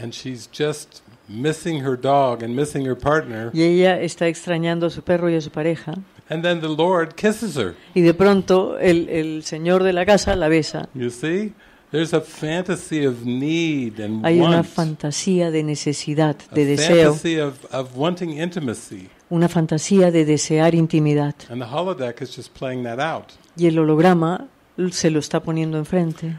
and she's just missing her dog and missing her partner. Y ella está extrañando a su perro y a su pareja. And then the Lord kisses her. Y de pronto el, el señor de la casa la besa. You see? There's a fantasy of need and Hay una want. fantasía de necesidad, de a deseo. Fantasy of, of wanting intimacy. Una fantasía de desear intimidad. And the holodeck is just playing that out. Y el holograma se lo está poniendo enfrente.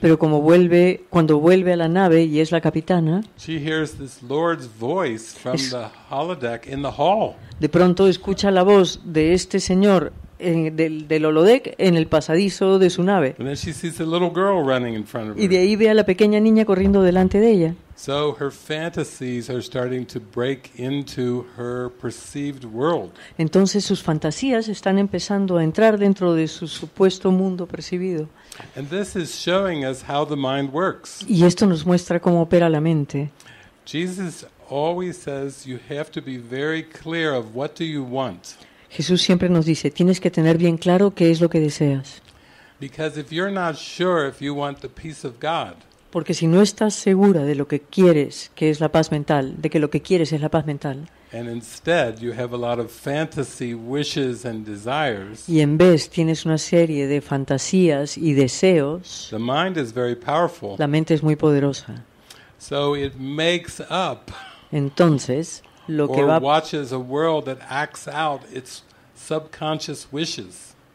Pero como vuelve, cuando vuelve a la nave y es la capitana, De pronto escucha la voz de este señor del, del, holodeck en el pasadizo de su nave. Y de ahí ve a la pequeña niña corriendo delante de ella. So her fantasies are starting to break into her perceived world. Entonces sus fantasías están empezando a entrar dentro de su supuesto mundo percibido. And this is showing us how the mind works. Y esto nos muestra cómo opera la mente. Jesus always says you have to be very clear of what do you want. Jesús siempre nos dice, tienes que tener bien claro qué es lo que deseas. Because if you're not sure if you want the peace of God, porque si no estás segura de lo que quieres, que es la paz mental, de que lo que quieres es la paz mental, y en vez tienes una serie de fantasías y deseos, la mente es muy poderosa. Entonces, lo que va, a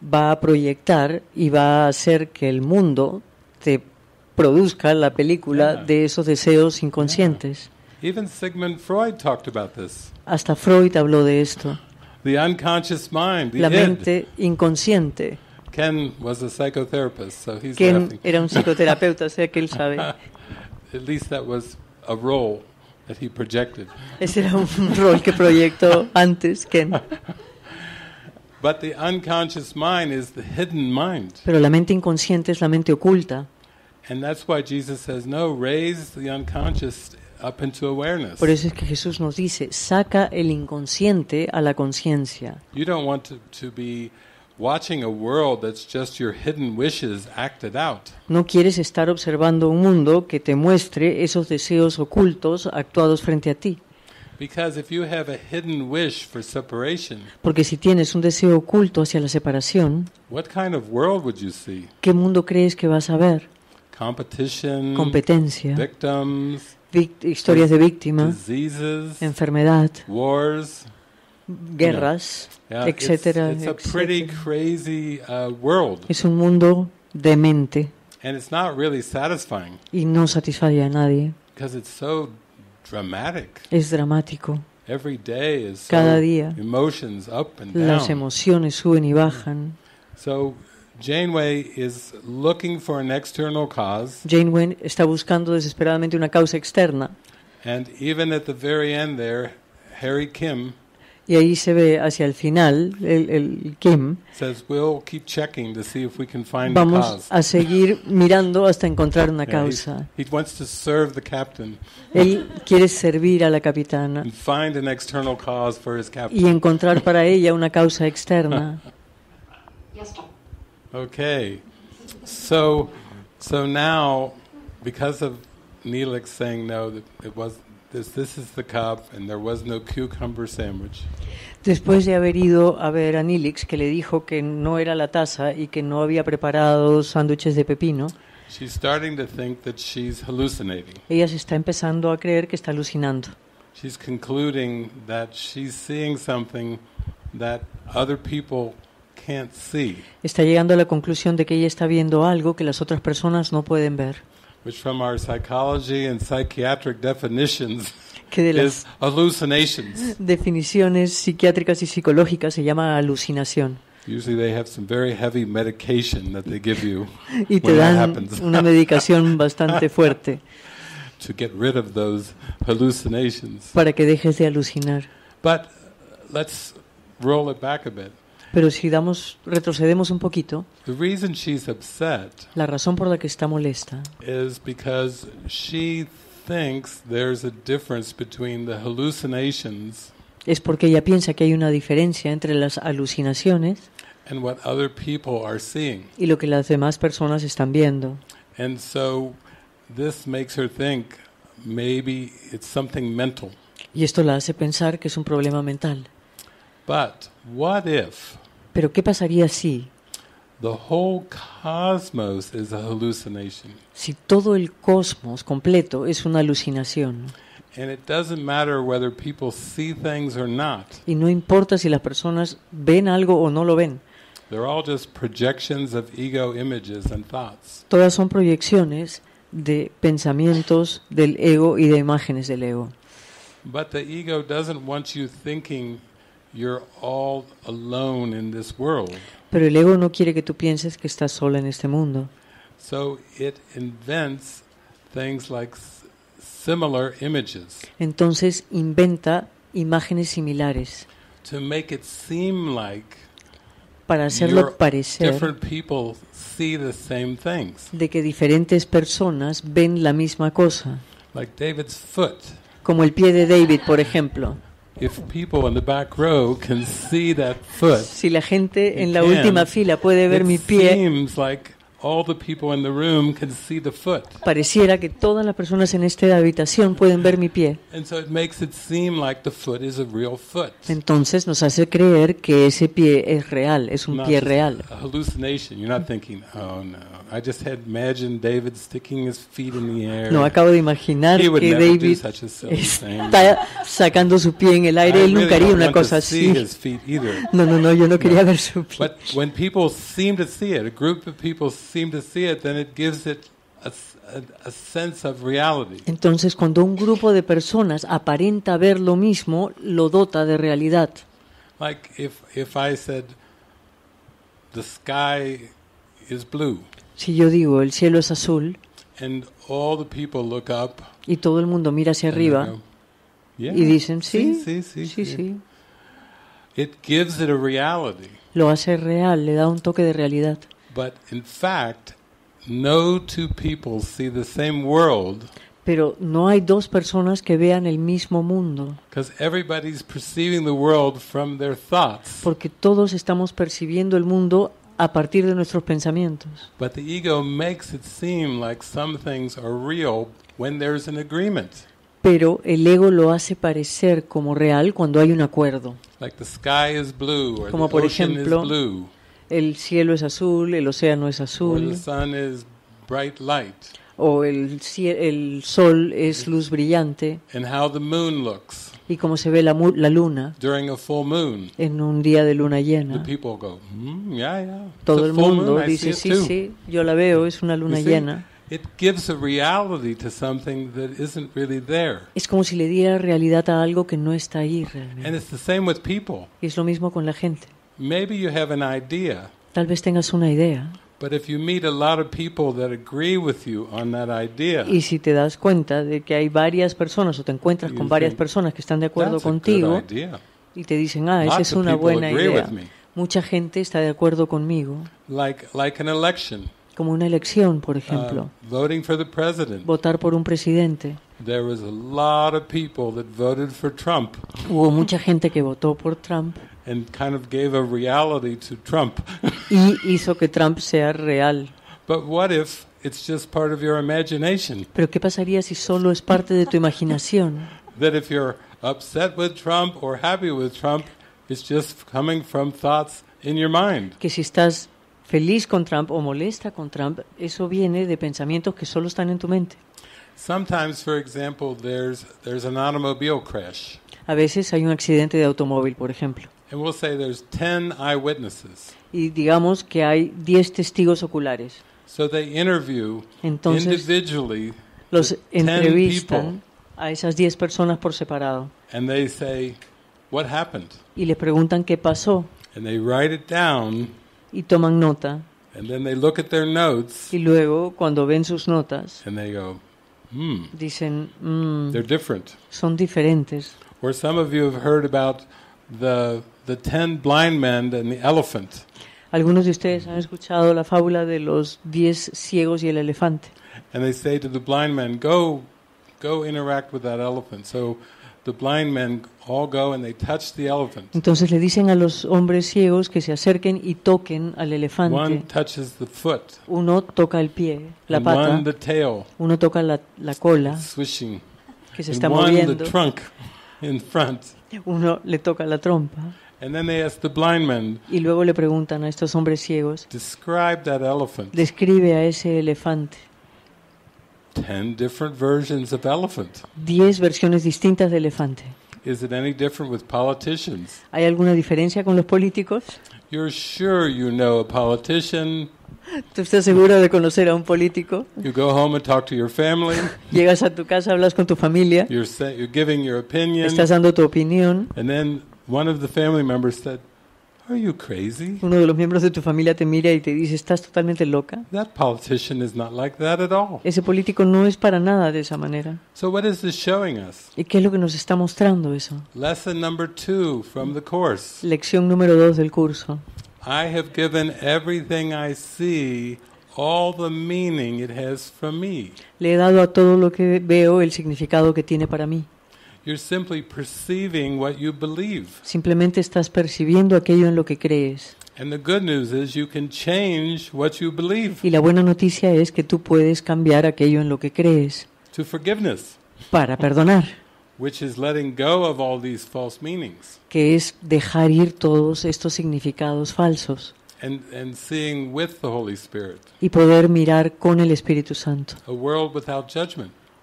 va a proyectar y va a hacer que el mundo te produzca la película de esos deseos inconscientes. Hasta Freud habló de esto. la mente inconsciente. Ken era un psicoterapeuta, o sea que él sabe. Ese era un rol que proyectó antes Ken. Pero la mente inconsciente es la mente oculta. And that's why Jesus says, no, raise the unconscious up into awareness. Por eso es que Jesús nos dice, saca el inconsciente a la conciencia. You don't want to, to be watching a world that's just your hidden wishes acted out. No quieres estar observando un mundo que te muestre esos deseos ocultos actuados frente a ti. Because if you have a hidden wish for separation, Porque si tienes un deseo oculto hacia la separación, what kind of world would you see? ¿qué mundo crees que vas a ver? competencia, victims, historias de víctimas, enfermedad, wars, guerras, yeah. etcétera, it's, it's etcétera. Crazy, uh, world. Es un mundo demente. And it's not really satisfying. Y no satisface a nadie. Because It's so dramatic. Es dramático. Every day is Cada día emotions up and down. las emociones suben y bajan. So Janeway is looking for an external cause. Janeway está buscando desesperadamente una causa externa. And even at the very end there, Harry Kim y ahí se ve hacia el final el, el Kim says, we'll keep checking to see if we can find vamos the cause. a seguir mirando hasta encontrar una causa he, he wants to serve the captain. él quiere servir a la capitana and find an external cause for his captain. y encontrar para ella una causa externa Okay. So, so now, because of Neelix saying no, that it was this, this is the cup and there was no cucumber sandwich. Después de haber ido a ver a Neelix, que le dijo que no era la taza y que no había preparado sándwiches de pepino. She's starting to think that she's hallucinating. Ella se está empezando a creer que está alucinando. She's concluding that she's seeing something that other people Está llegando a la conclusión de que ella está viendo algo que las otras personas no pueden ver. que de las definiciones psiquiátricas y psicológicas se llama alucinación. y te dan una medicación bastante fuerte para que dejes de alucinar. pero vamos a it un poco pero si damos, retrocedemos un poquito, la razón por la que está molesta es porque ella piensa que hay una diferencia entre las alucinaciones y lo que las demás personas están viendo. Y esto la hace pensar que es un problema mental. But what if Pero ¿qué pasaría si the whole cosmos is a hallucination? si todo el cosmos completo es una alucinación? And it doesn't matter whether people see things or not. Y no importa si las personas ven algo o no lo ven. They're all just projections of ego images and thoughts. Todas son proyecciones de pensamientos del ego y de imágenes del ego. But the ego doesn't want you thinking pero el ego no quiere que tú pienses que estás sola en este mundo. So it invents things like similar images. Entonces inventa imágenes similares. To make it seem like para hacerlo parecer de que diferentes personas ven la misma cosa. Como el pie de David, por ejemplo. If people in the back row can see that foot, si la gente en la última fila puede ver mi pie, seems like All the people in the room see the foot. Pareciera que todas las personas en esta habitación pueden ver mi pie. Entonces nos hace creer que ese pie es real, es un pie real. no, acabo de imaginar que David está sacando su pie en el aire. Él nunca haría una cosa así. No, no, no, yo no quería ver su pie. when people seem to see it, a group people entonces, cuando un grupo de personas aparenta ver lo mismo, lo dota de realidad. Like Si yo digo el cielo es azul. Y todo el mundo mira hacia arriba. y dicen sí, sí, sí, sí. sí. Lo hace real, le da un toque de realidad. But in fact, no two people see the same world. Pero no hay dos personas que vean el mismo mundo. Because everybody's perceiving the world from their thoughts. Porque todos estamos percibiendo el mundo a partir de nuestros pensamientos. But the ego makes it seem like some things are real when there's an agreement. Pero el ego lo hace parecer como real cuando hay un acuerdo. Like the sky is blue or como the por ocean ejemplo, is blue el cielo es azul, el océano es azul. O el, el sol es luz brillante. Y cómo se ve la, luna en un día de luna llena. Hmm, Todo el mundo dice, sí, sí, yo la veo, es una luna llena. Es como si le diera realidad a algo que no está ahí realmente. Y es lo mismo con la gente. Tal vez tengas una idea. But y si te das cuenta de que hay varias personas o te encuentras con varias personas que están de acuerdo contigo y te dicen, ah, esa es una buena idea, mucha gente está de acuerdo conmigo. Como una elección, por uh, ejemplo. Votar por un presidente. Hubo mucha gente que votó por Trump and kind of gave a reality to Trump. y hizo que Trump sea real. But what if it's just part of your imagination? Pero qué pasaría si solo es parte de tu imaginación? that if you're upset with Trump or happy with Trump, it's just coming from thoughts in your mind. Que si estás feliz con Trump o molesta con Trump, eso viene de pensamientos que solo están en tu mente. Sometimes, for example, there's there's an automobile crash. A veces hay un accidente de automóvil, por ejemplo. And we'll say there's 10 eyewitnesses. Y digamos que hay 10 testigos oculares. So they interview Entonces, individually los entrevistan a esas 10 personas por separado. And they say, What happened? Y les preguntan qué pasó. And they write it down, y toman nota. And then they look at their notes, y luego, cuando ven sus notas, and they go, hmm, dicen, mm, they're different. son diferentes. Or some of you have heard about the The ten blind men and the elephant. Algunos de ustedes han escuchado la fábula de los diez ciegos y el elefante. And they say to the blind men, go, go interact with that elephant. So the blind men all go and they touch the elephant. Entonces le dicen a los hombres ciegos que se acerquen y toquen al elefante. One touches the foot. Uno toca el pie, la pata. One the tail. Uno toca la, la cola. Swishing. Que se está one moviendo. The trunk in front. Uno le toca la trompa y luego le preguntan a estos hombres ciegos, Describe a ese elefante. Diez versiones distintas de elefante. ¿Hay alguna diferencia con los políticos? estás seguro de conocer a un político? Llegas a tu casa, hablas con tu familia. Estás dando tu opinión. Uno de los miembros de tu familia te mira y te dice, "Estás totalmente loca." Ese político no es para nada de esa manera. ¿Y qué es lo que nos está mostrando eso? Lección número dos del curso. Le he dado a todo lo que veo el significado que tiene para mí. Simplemente estás percibiendo aquello en lo que crees. Y la buena noticia es que tú puedes cambiar aquello en lo que crees. Para perdonar. Que es dejar ir todos estos significados falsos. Y poder mirar con el Espíritu Santo.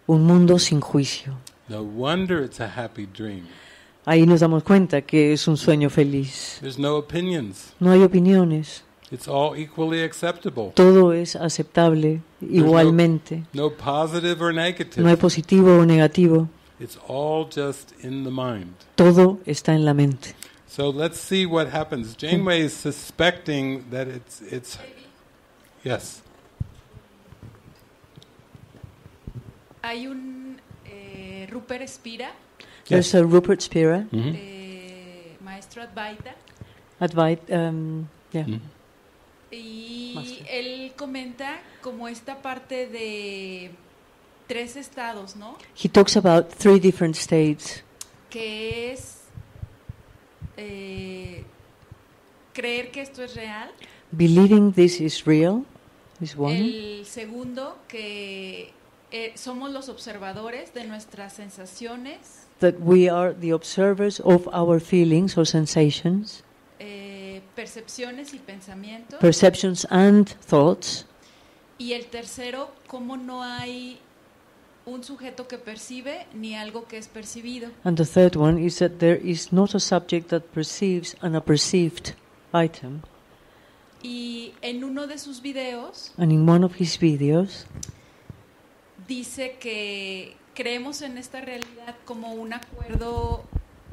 Un mundo sin juicio. No wonder it's a happy dream. Ahí nos damos cuenta que es un sueño feliz. There's no, opinions. no hay opiniones. It's all equally acceptable. Todo es aceptable igualmente. No, no, positive or negative. no hay positivo o negativo. It's all just in the mind. Todo está en la mente. So let's see what happens. Janeway is suspecting that it's it's yes. Hay un Rupert Spira. There's a Rupert Spira. Mm -hmm. Maestro Advaita. Advaita, em, um, yeah. Y él comenta como esta parte de tres estados, ¿no? He talks about three different states. Que es eh, creer que esto es real. Believing this is real is one. El segundo que eh, somos los observadores de nuestras sensaciones. That we are the observers of our feelings or sensations. Eh, percepciones y pensamientos. Perceptions and thoughts. Y el tercero, cómo no hay un sujeto que percibe ni algo que es percibido. And the third one is that there is not a subject that perceives an perceived item. Y en uno de sus videos, and in one of his videos, dice que creemos en esta realidad como un acuerdo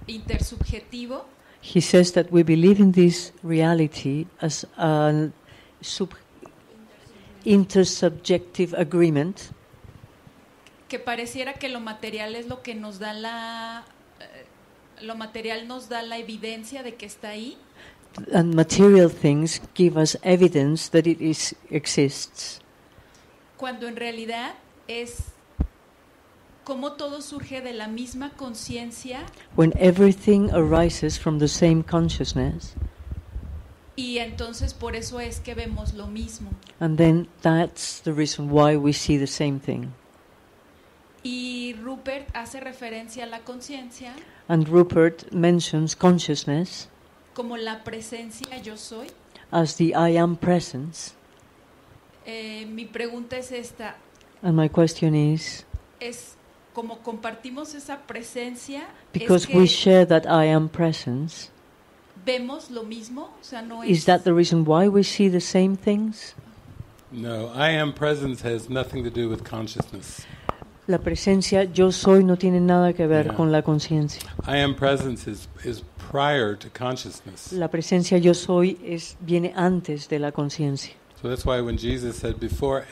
intersubjetivo. He says that we believe in this reality as an intersubjective agreement. Que pareciera que lo material es lo que nos da la eh, lo material nos da la evidencia de que está ahí. And material things give us evidence that it is, exists. Cuando en realidad es cómo todo surge de la misma conciencia. When everything arises from the same consciousness. Y entonces por eso es que vemos lo mismo. And then that's the reason why we see the same thing. Y Rupert hace referencia a la conciencia. And Rupert mentions consciousness. Como la presencia yo soy. As the I am presence. Eh, mi pregunta es esta. And my question is, es como compartimos esa presencia, because es que we share that I am presence, vemos lo mismo, o sea, no es. Is that the reason why we see the same things? No, I am presence has nothing to do with consciousness. La presencia yo soy no tiene nada que ver con la conciencia. I am presence is, is prior to consciousness. La presencia yo soy es viene antes de la conciencia before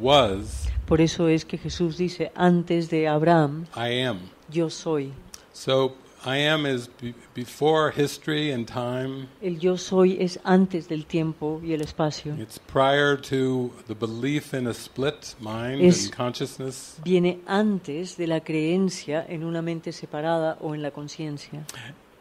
was, Por eso es que Jesús dice, antes de Abraham, I am. yo soy. So I am is before history and time. El yo soy es antes del tiempo y el espacio. It's prior to the belief in a split mind and consciousness. Viene antes de la creencia en una mente separada o en la conciencia.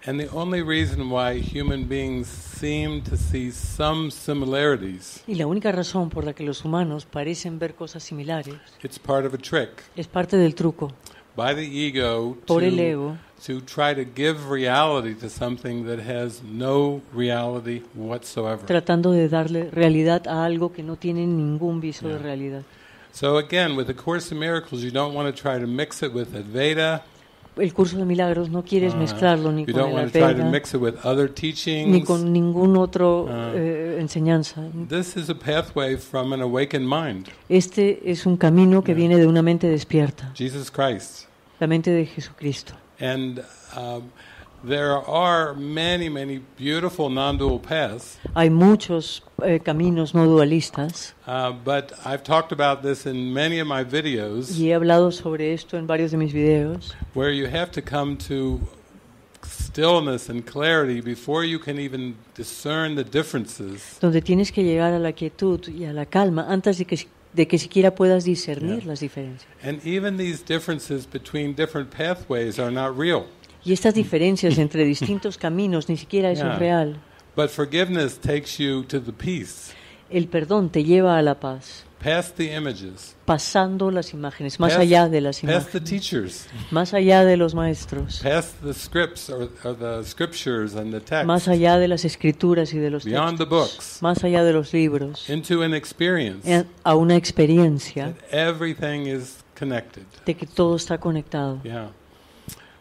And the only reason why human beings seem to see some similarities. Y la única razón por la que los humanos parecen ver cosas similares. It's part of a trick. Es parte del truco. By the ego. Por to, el ego. To try to give reality to something that has no reality whatsoever. Tratando de darle realidad a algo que no tiene ningún viso yeah. de realidad. So again, with the Course in Miracles, you don't want to try to mix it with Advaita el curso de milagros no quieres ah, mezclarlo ni con el ni con ningún otro ah. eh, enseñanza. Este es un camino que viene de una mente despierta. La mente de Jesucristo. Um, There are many, many beautiful non-dual paths. Hay muchos eh, caminos no dualistas. Uh, but I've talked about this in many of my videos. Y he hablado sobre esto en varios de mis videos. Where you have to come to stillness and clarity before you can even discern the differences. Donde tienes que llegar a la quietud y a la calma antes de que de que siquiera puedas discernir yeah. las diferencias. And even these differences between different pathways are not real. Y estas diferencias entre distintos caminos, ni siquiera es es real. El perdón te lleva a la paz. Pasando las imágenes, más allá de las imágenes. Más allá de los maestros. Más allá de las escrituras y de los textos. Más allá de los libros. A una experiencia. De que todo está conectado.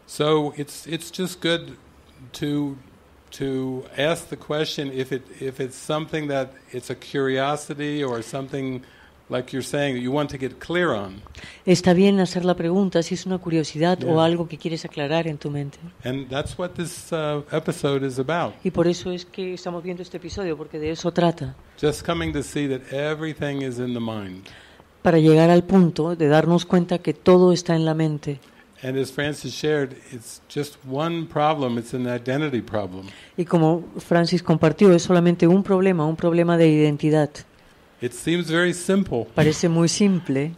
So it's it's just good to to ask the question if it if it's something that it's a curiosity or something like you're saying you want to get clear on. Está bien hacer la pregunta si es una curiosidad yeah. o algo que quieres aclarar en tu mente. And that's what this uh, episode is about. Y por eso es que estamos viendo este episodio porque de eso trata. Just coming to see that everything is in the mind. Para llegar al punto de darnos cuenta que todo está en la mente. Y como Francis compartió, es solamente un problema, un problema de identidad. Parece muy simple.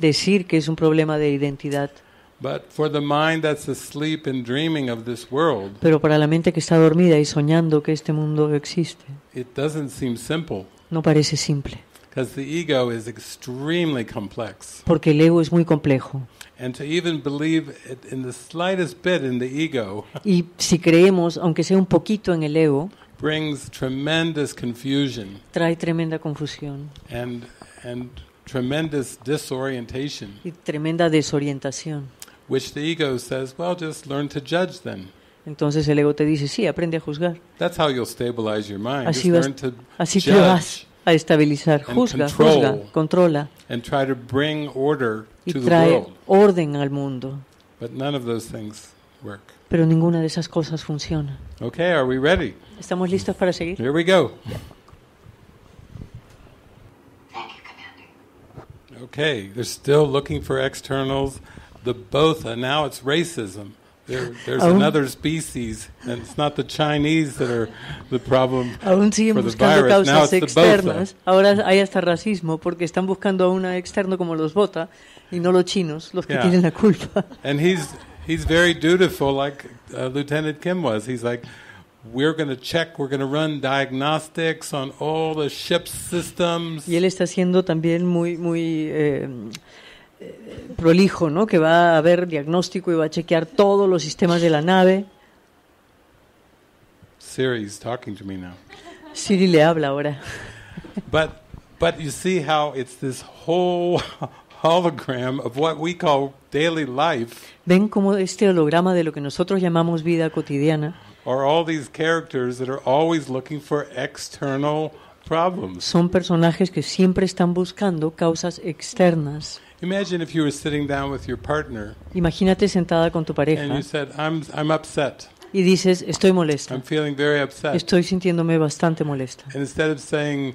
Decir que es un problema de identidad. Pero para la mente que está dormida y soñando que este mundo existe. No parece simple. Porque el ego es muy complejo. y si creemos, aunque sea un poquito en el ego, Trae tremenda confusión. tremendous Y tremenda desorientación. Which the ego says, well, just learn to judge Entonces el ego te dice, sí, aprende a juzgar. That's how you'll stabilize your mind. Así just vas a estabilizar, juzga, juzga, controla y trae orden al mundo. Pero ninguna de esas cosas funciona. Okay, are we ready? ¿Estamos listos para seguir? Here we go. Okay, they're still looking for externals. The both, and now it's racism. There, there's oh. another species, and it's not the Chinese that are the problem Aún siguen buscando causas externas. Ahora hay hasta racismo porque están buscando a un externo como los bota y no los chinos, los que yeah. tienen la culpa. And he's he's very dutiful, like uh, Lieutenant Kim was. He's like, we're going to check, we're going to run diagnostics on all the ship systems. Y él está siendo también muy muy eh, prolijo, ¿no? Que va a haber diagnóstico y va a chequear todos los sistemas de la nave. Siri le habla ahora. but Ven como este holograma de lo que nosotros llamamos vida cotidiana. Son personajes que siempre están buscando causas externas. Imagine if you were sitting down with your partner. Imagínate sentada con tu pareja. And you said, I'm, I'm upset. Y dices, estoy molesta. I'm feeling very upset. Estoy sintiéndome bastante molesta. And instead of saying,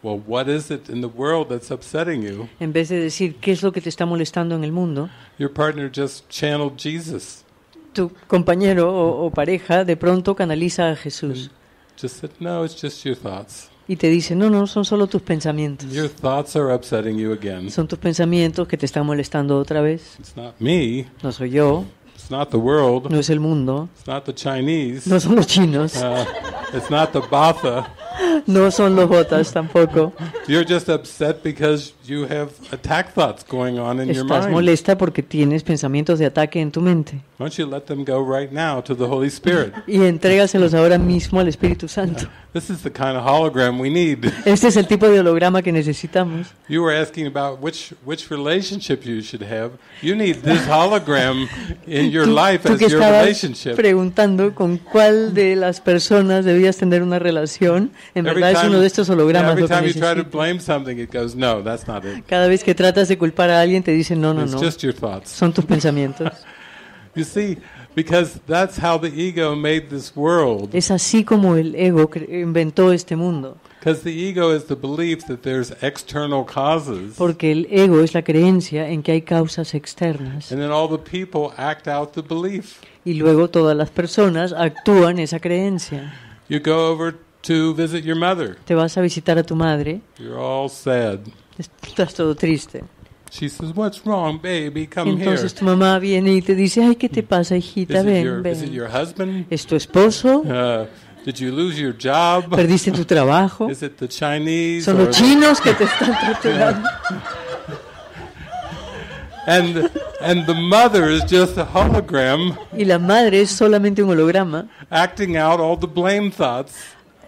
well, what is it in the world that's upsetting you? En vez de decir qué es lo que te está molestando en el mundo, your partner just channeled Jesus. Tu compañero o, o pareja de pronto canaliza a Jesús. And just said, no, it's just your thoughts y te dice, no, no, son solo tus pensamientos. Son tus pensamientos que te están molestando otra vez. No soy yo. No es el mundo. No son los chinos. Uh, it's not no son los botas tampoco. You're just upset because you have attack thoughts going on in your mind. Estás molesta porque tienes pensamientos de ataque en tu mente. Don't you let them go right now to the Holy Spirit. y entrégaselos ahora mismo al Espíritu Santo. This is the kind of hologram we need. Este es el tipo de holograma que necesitamos. You were asking about which which relationship you should have. You need this hologram in your life as your relationship. Preguntando con cuál de las personas debías tener una relación en every verdad time, es uno de estos hologramas. Yeah, every time you try to something, it goes, no, that's not it. Cada vez que tratas de culpar a alguien te dicen no, no, It's no. Just your thoughts. Son tus pensamientos. you see, because that's how the ego made this world. Es así como el ego inventó este mundo. Because the ego is the belief that there's external causes. Porque el ego es la creencia en que hay causas externas. And then all the people act out the belief. Y luego todas las personas actúan esa creencia. You go over to visit your mother. Te vas a visitar a tu madre. You're all sad. Estás todo triste. She says, "What's wrong, baby? Come here." Entonces tu mamá viene y te dice, "Ay, ¿qué te pasa, hijita? Is ven, your, ven." Is it your husband? ¿Es tu esposo? Uh, did you lose your job? ¿Perdiste tu trabajo? Is it the Chinese? Son los chinos que te están torturando. And, and the mother is just a hologram. Y la madre es solamente un holograma. Acting out all the blame thoughts.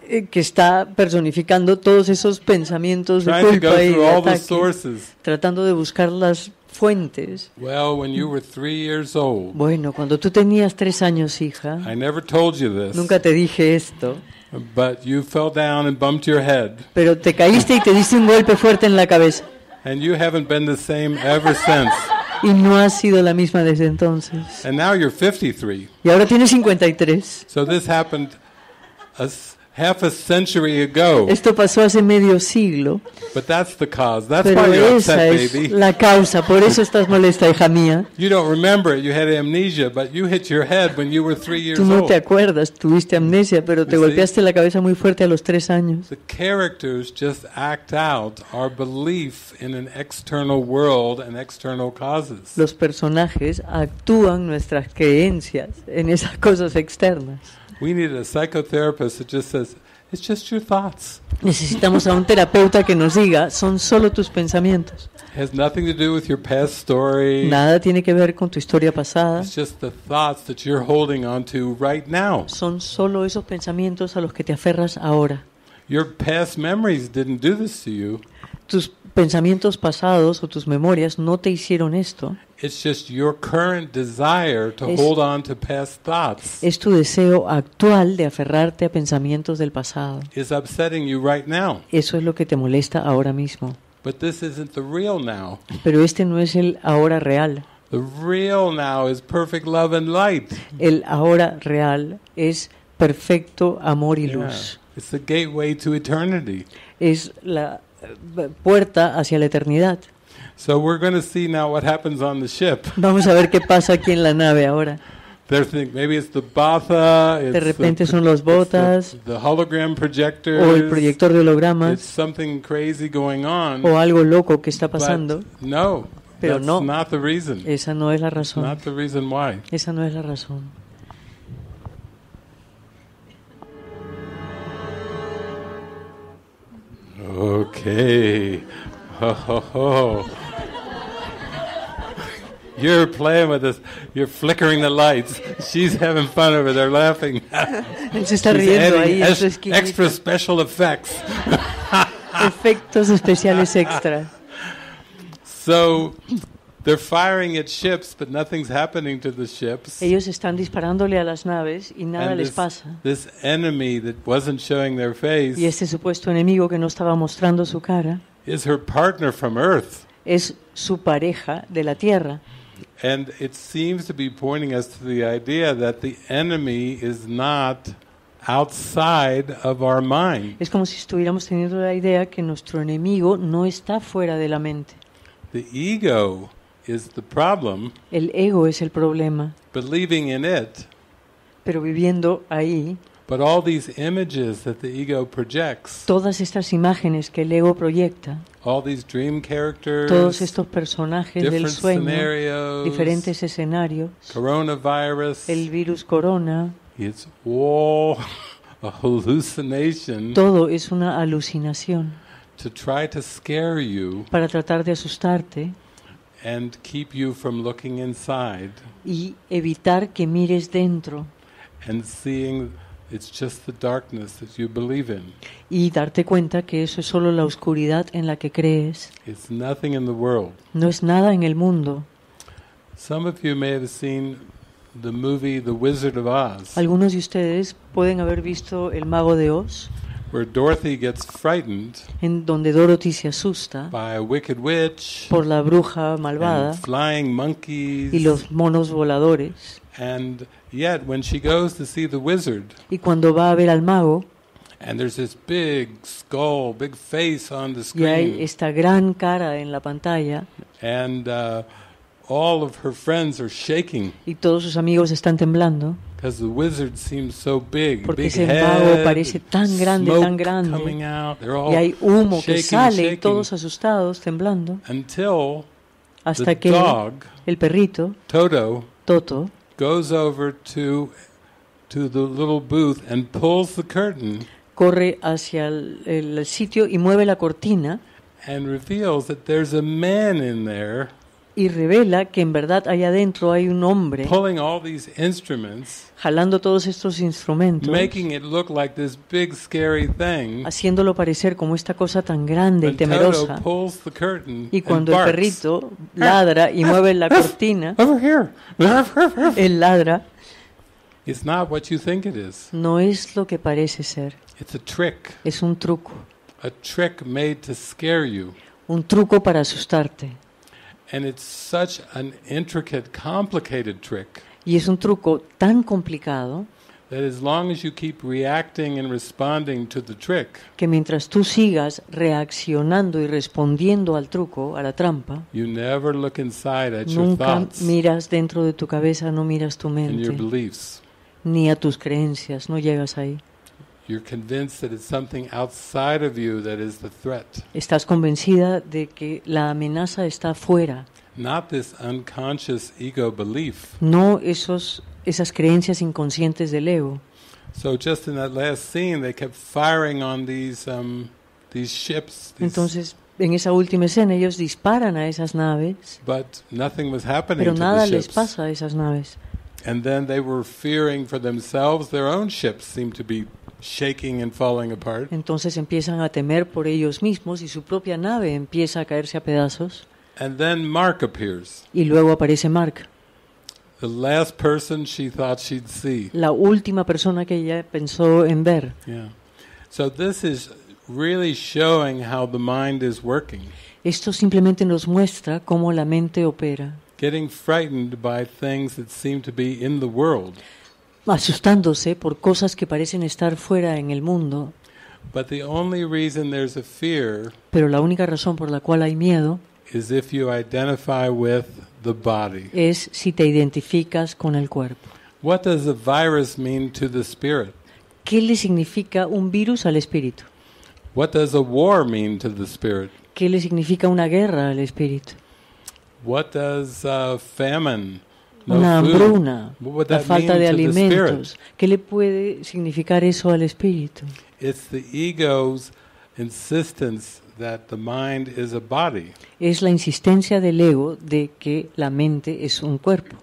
Eh, que está personificando todos esos pensamientos de culpa y de ataque, tratando de buscar las fuentes. bueno, cuando tú tenías tres años, hija, nunca te dije esto. Pero te caíste y te diste un golpe fuerte en la cabeza. Y no has sido la misma desde entonces. Y ahora tienes 53. So this Half a century ago. Esto pasó hace medio siglo. But that's the cause. That's Pero why you're esa upset, es baby. la causa. Por eso estás molesta, hija mía. You don't remember it. You had amnesia, but you hit your head when you were three years old. Tú no te acuerdas. Tuviste amnesia, pero te you golpeaste see? la cabeza muy fuerte a los tres años. The characters just act out our belief in an external world and external causes. Los personajes actúan nuestras creencias en esas cosas externas. We need a psychotherapist that just says, It's just your thoughts. Necesitamos a un terapeuta que nos diga, son solo tus pensamientos. has nothing to do with your past story. Nada tiene que ver con tu historia pasada. It's just the thoughts that you're holding on to right now. Son solo esos pensamientos a los que te aferras ahora. Your past memories didn't do this to you. tus pensamientos pasados o tus memorias no te hicieron esto. es, tu deseo actual de aferrarte a pensamientos del pasado. Eso es lo que te molesta ahora mismo. Pero este no es el ahora real. El ahora real es perfecto amor y luz. Es la puerta hacia la eternidad. So we're going to see now what happens on the ship. Vamos a ver qué pasa aquí en la nave ahora. Thinking, maybe it's the batha, it's de repente the, son los botas, the, the hologram projectors, o el proyector de hologramas, it's something crazy going on, o algo loco que está pasando. But no, pero that's no, not the reason. esa no es la razón. Not the reason why. Esa no es la razón. Okay. Ho, ho, ho. You're playing with us. You're flickering the lights. She's having fun over there laughing. She's Es extra special effects. Efectos especiales extra. So, They're firing at ships, but nothing's happening to the ships. Ellos están disparándole a las naves y nada and les this, pasa. This enemy that wasn't showing their face. Y este supuesto enemigo que no estaba mostrando su cara. Is her partner from Earth. Es su pareja de la tierra. And it seems to be pointing us to the idea that the enemy is not outside of our mind. Es como si estuviéramos teniendo la idea que nuestro enemigo no está fuera de la mente. The ego is the problem. El ego es el problema. living in it. Pero viviendo ahí. But all these images that the ego projects. Todas estas imágenes que el ego proyecta. All these dream characters. Todos estos personajes del sueño. diferentes escenarios. Coronavirus. El virus corona. It's all a hallucination. Todo es una alucinación. To try to scare you. Para tratar de asustarte y evitar que mires dentro y darte cuenta que eso es solo la oscuridad en la que crees. No es nada en el mundo. Algunos de ustedes pueden haber visto El Mago de Oz. Where Dorothy gets frightened en donde Dorothy se asusta by a wicked witch, por la bruja malvada and flying monkeys, y los monos voladores. And yet, when she goes to see the wizard, y cuando va a ver al mago, and there's this big skull, big face on the screen, y hay esta gran cara en la pantalla, and uh, all of her friends are shaking. y todos sus amigos están temblando the wizard seems so big, Porque big ese mago parece tan grande, tan grande. Out, y hay humo shaking, que sale, shaking, todos asustados, temblando. Until hasta que dog, el perrito, Toto, Toto, goes over to, to the little booth and pulls the curtain. Corre hacia el, el sitio y mueve la cortina. And reveals that there's a man in there y revela que en verdad allá adentro hay un hombre jalando todos estos instrumentos, haciéndolo parecer como esta cosa tan grande y temerosa. Y cuando el perrito ladra y mueve la cortina, él ladra, no es lo que parece ser, es un truco, un truco para asustarte. Y es un truco tan complicado. que mientras tú sigas reaccionando y respondiendo al truco, a la trampa, nunca miras dentro de tu cabeza, no miras tu mente, ni a tus creencias, no llegas ahí convinced something outside you threat Estás convencida de que la amenaza está fuera. Not this unconscious ego belief. No esos esas creencias inconscientes del ego. So just in that last scene they kept firing on these um, these ships. Entonces en esa última escena ellos disparan a esas naves. But nothing was happening pero nada les pasa a esas naves. And then they were fearing for themselves. Their own ships seemed to be shaking and falling apart. Entonces empiezan a temer por ellos mismos y su propia nave empieza a caerse a pedazos. And then Mark appears. Y luego aparece Mark. The last person she thought she'd see. La última persona que ella pensó en ver. Yeah. So this is really showing how the mind is working. Esto simplemente nos muestra cómo la mente opera. Getting frightened by things that seem to be in the world asustándose por cosas que parecen estar fuera en el mundo. Pero la única razón por la cual hay miedo es si te identificas con el cuerpo. ¿Qué le significa un virus al espíritu? ¿Qué le significa una guerra al espíritu? significa una hambruna, la falta de alimentos. ¿Qué le puede significar eso al espíritu? Es la insistencia del ego de que la mente es un cuerpo.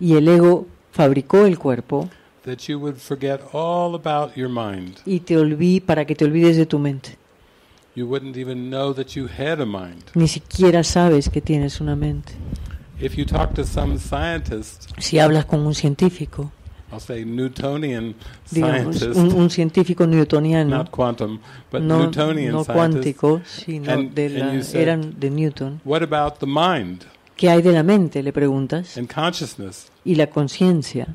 y el ego fabricó el cuerpo y te para que te olvides de tu mente. Ni siquiera sabes que tienes una mente. si hablas con un científico, un, científico newtoniano, no, Newtonian cuántico, sino de la, de Newton. ¿Qué hay de la mente? Le preguntas. Y la conciencia.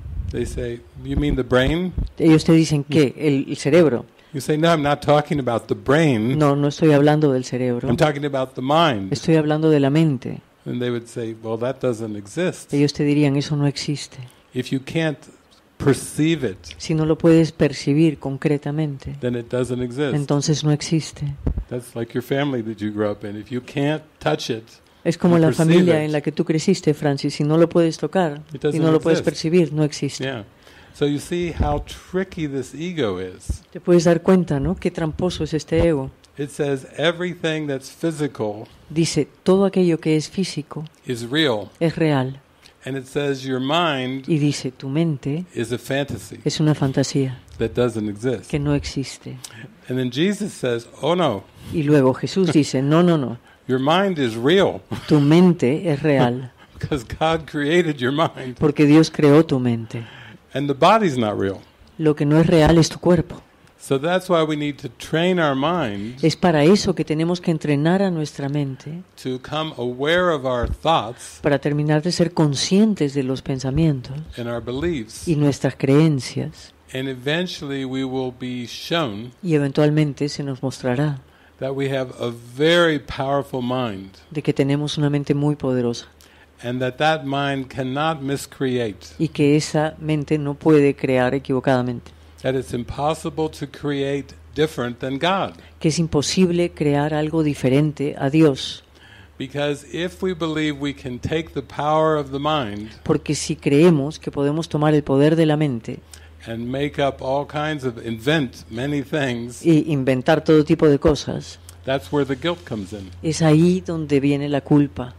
Ellos te dicen que el cerebro. You say, no, I'm not talking about the brain. No, no estoy hablando del cerebro. I'm talking about the mind. Estoy hablando de la mente. And they would say, well, that doesn't exist. Ellos te dirían, eso no existe. If you can't perceive it, si no lo puedes percibir concretamente, then it doesn't exist. entonces no existe. That's like your family that you grew up in. If you can't touch it, es como la familia en la que tú creciste, Francis. Si no lo puedes tocar y no lo puedes percibir, no existe. Yeah. So you see how tricky this ego is. Te puedes dar cuenta, ¿no? Qué tramposo es este ego. It says everything that's physical. Dice todo aquello que es físico. Is real. Es real. And it says your mind. Y dice tu mente. Is a fantasy. Es una fantasía. That doesn't exist. Que no existe. And then Jesus says, oh no. Y luego Jesús dice, no, no, no. Your mind is real. Tu mente es real. Because God created your mind. Porque Dios creó tu mente. Lo que no es real es tu cuerpo. es para eso que tenemos que entrenar a nuestra mente para terminar de ser conscientes de los pensamientos y nuestras creencias. y eventualmente se nos mostrará de que tenemos una mente muy poderosa. Y que esa mente no puede crear equivocadamente. Que es imposible crear algo diferente a Dios. Porque si creemos que podemos tomar el poder de la mente. Y inventar todo tipo de cosas. Es ahí donde viene la culpa.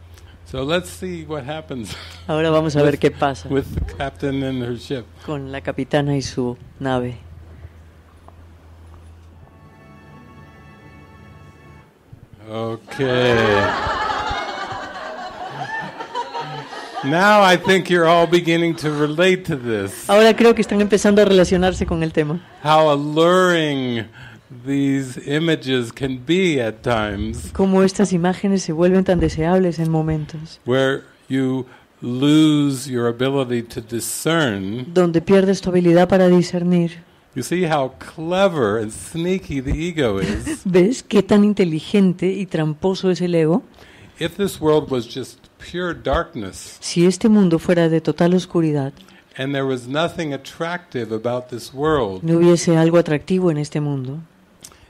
So let's see what happens Ahora vamos a ver qué pasa with the captain and her ship. con la capitana y su nave. Okay. Now I think you're all beginning to relate to this. Ahora creo que están empezando a relacionarse con el tema. How alluring These Como estas imágenes se vuelven tan deseables en momentos. Where you lose your ability to discern. Donde pierdes tu habilidad para discernir. You see how clever and sneaky the ego is. ¿Ves qué tan inteligente y tramposo es el ego? If this world was just pure darkness. Si este mundo fuera de total oscuridad. And there was nothing attractive about this world. No hubiese algo atractivo en este mundo.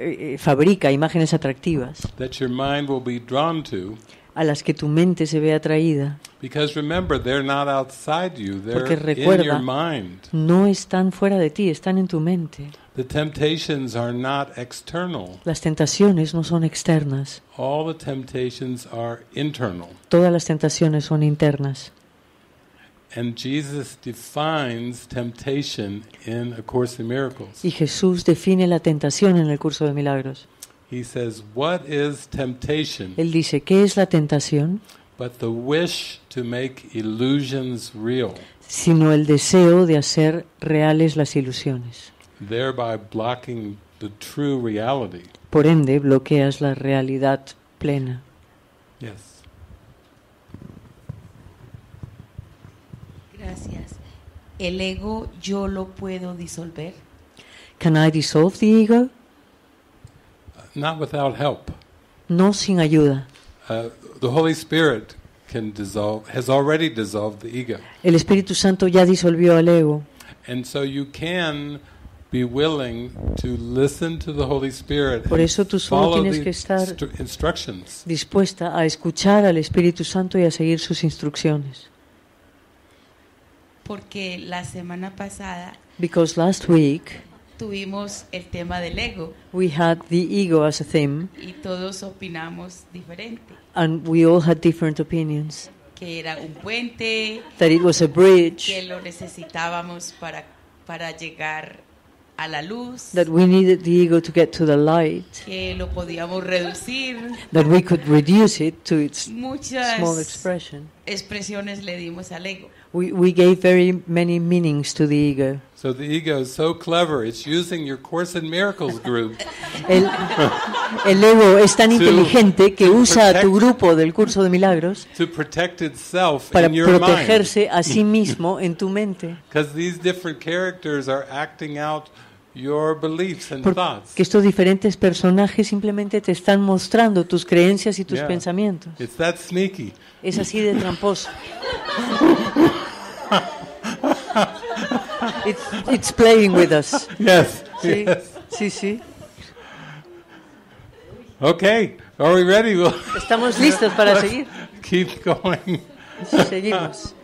Eh, fabrica imágenes atractivas a las que tu mente se ve atraída. Porque recuerda, no están fuera de ti, están en tu mente. Las tentaciones no son externas. Todas las tentaciones son internas. Y Jesús define la tentación en el curso de milagros. Él dice, ¿qué es la tentación? Sino el deseo de hacer reales las ilusiones. Por ende, bloqueas la realidad plena. Yes. gracias. ¿El ego yo lo puedo disolver? Can I dissolve the ego? Uh, not without help. No sin ayuda. Uh, the Holy Spirit can dissolve, has already dissolved the ego. El Espíritu Santo ya disolvió al ego. And so you can be willing to listen to the Holy Spirit. Por eso tú solo tienes que estar dispuesta a escuchar al Espíritu Santo y a seguir sus instrucciones porque la semana pasada because last week tuvimos el tema del ego. We had the ego as a theme. Y todos opinamos diferente. And we all had different opinions. Que era un puente. That it was a bridge. Que lo necesitábamos para para llegar a la luz. That we needed the ego to get to the light. Que lo podíamos reducir. That we could reduce it to its Muchas small expression. Expresiones le dimos al ego. We, we gave very many meanings to the ego. So the ego is so clever, it's using your Course in Miracles group. el, el ego es tan inteligente que usa a tu grupo del curso de milagros to protect itself para in your protegerse mind. a sí mismo en tu mente. Because these different characters are acting out que estos diferentes personajes simplemente te están mostrando tus creencias y tus pensamientos. Es así de tramposo. it's, it's, playing with us. Yes. Sí, sí. sí. Okay, are we ready? Estamos listos para seguir. Keep going. Seguimos.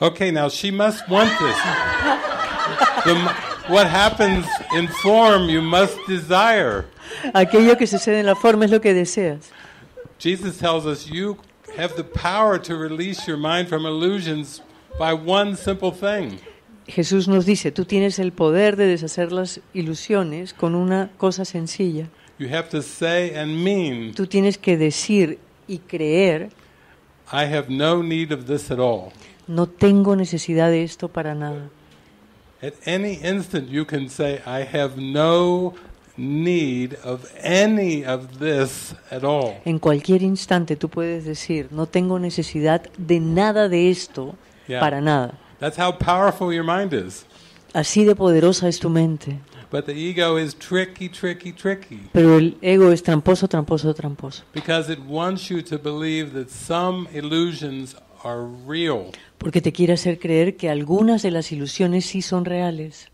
Okay, now she must want this. The, what happens in form, you must desire. Aquello que sucede en la forma es lo que deseas. Jesus tells us you have the power to release your mind from illusions by one simple thing. Jesús nos dice, tú tienes el poder de deshacer las ilusiones con una cosa sencilla. You have to say and mean, tú tienes que decir y creer. I have no need of this at all. No tengo necesidad de esto para nada. At any instant you can say I have no need of any of this at all. En cualquier instante tú puedes decir no tengo necesidad de nada de esto yeah. para nada. That's how powerful your mind is. Así de poderosa es tu mente. But the ego is tricky, tricky, tricky. Pero el ego es tramposo, tramposo, tramposo. Because it wants you to believe that some illusions porque te quiere hacer creer que algunas de las ilusiones sí son reales.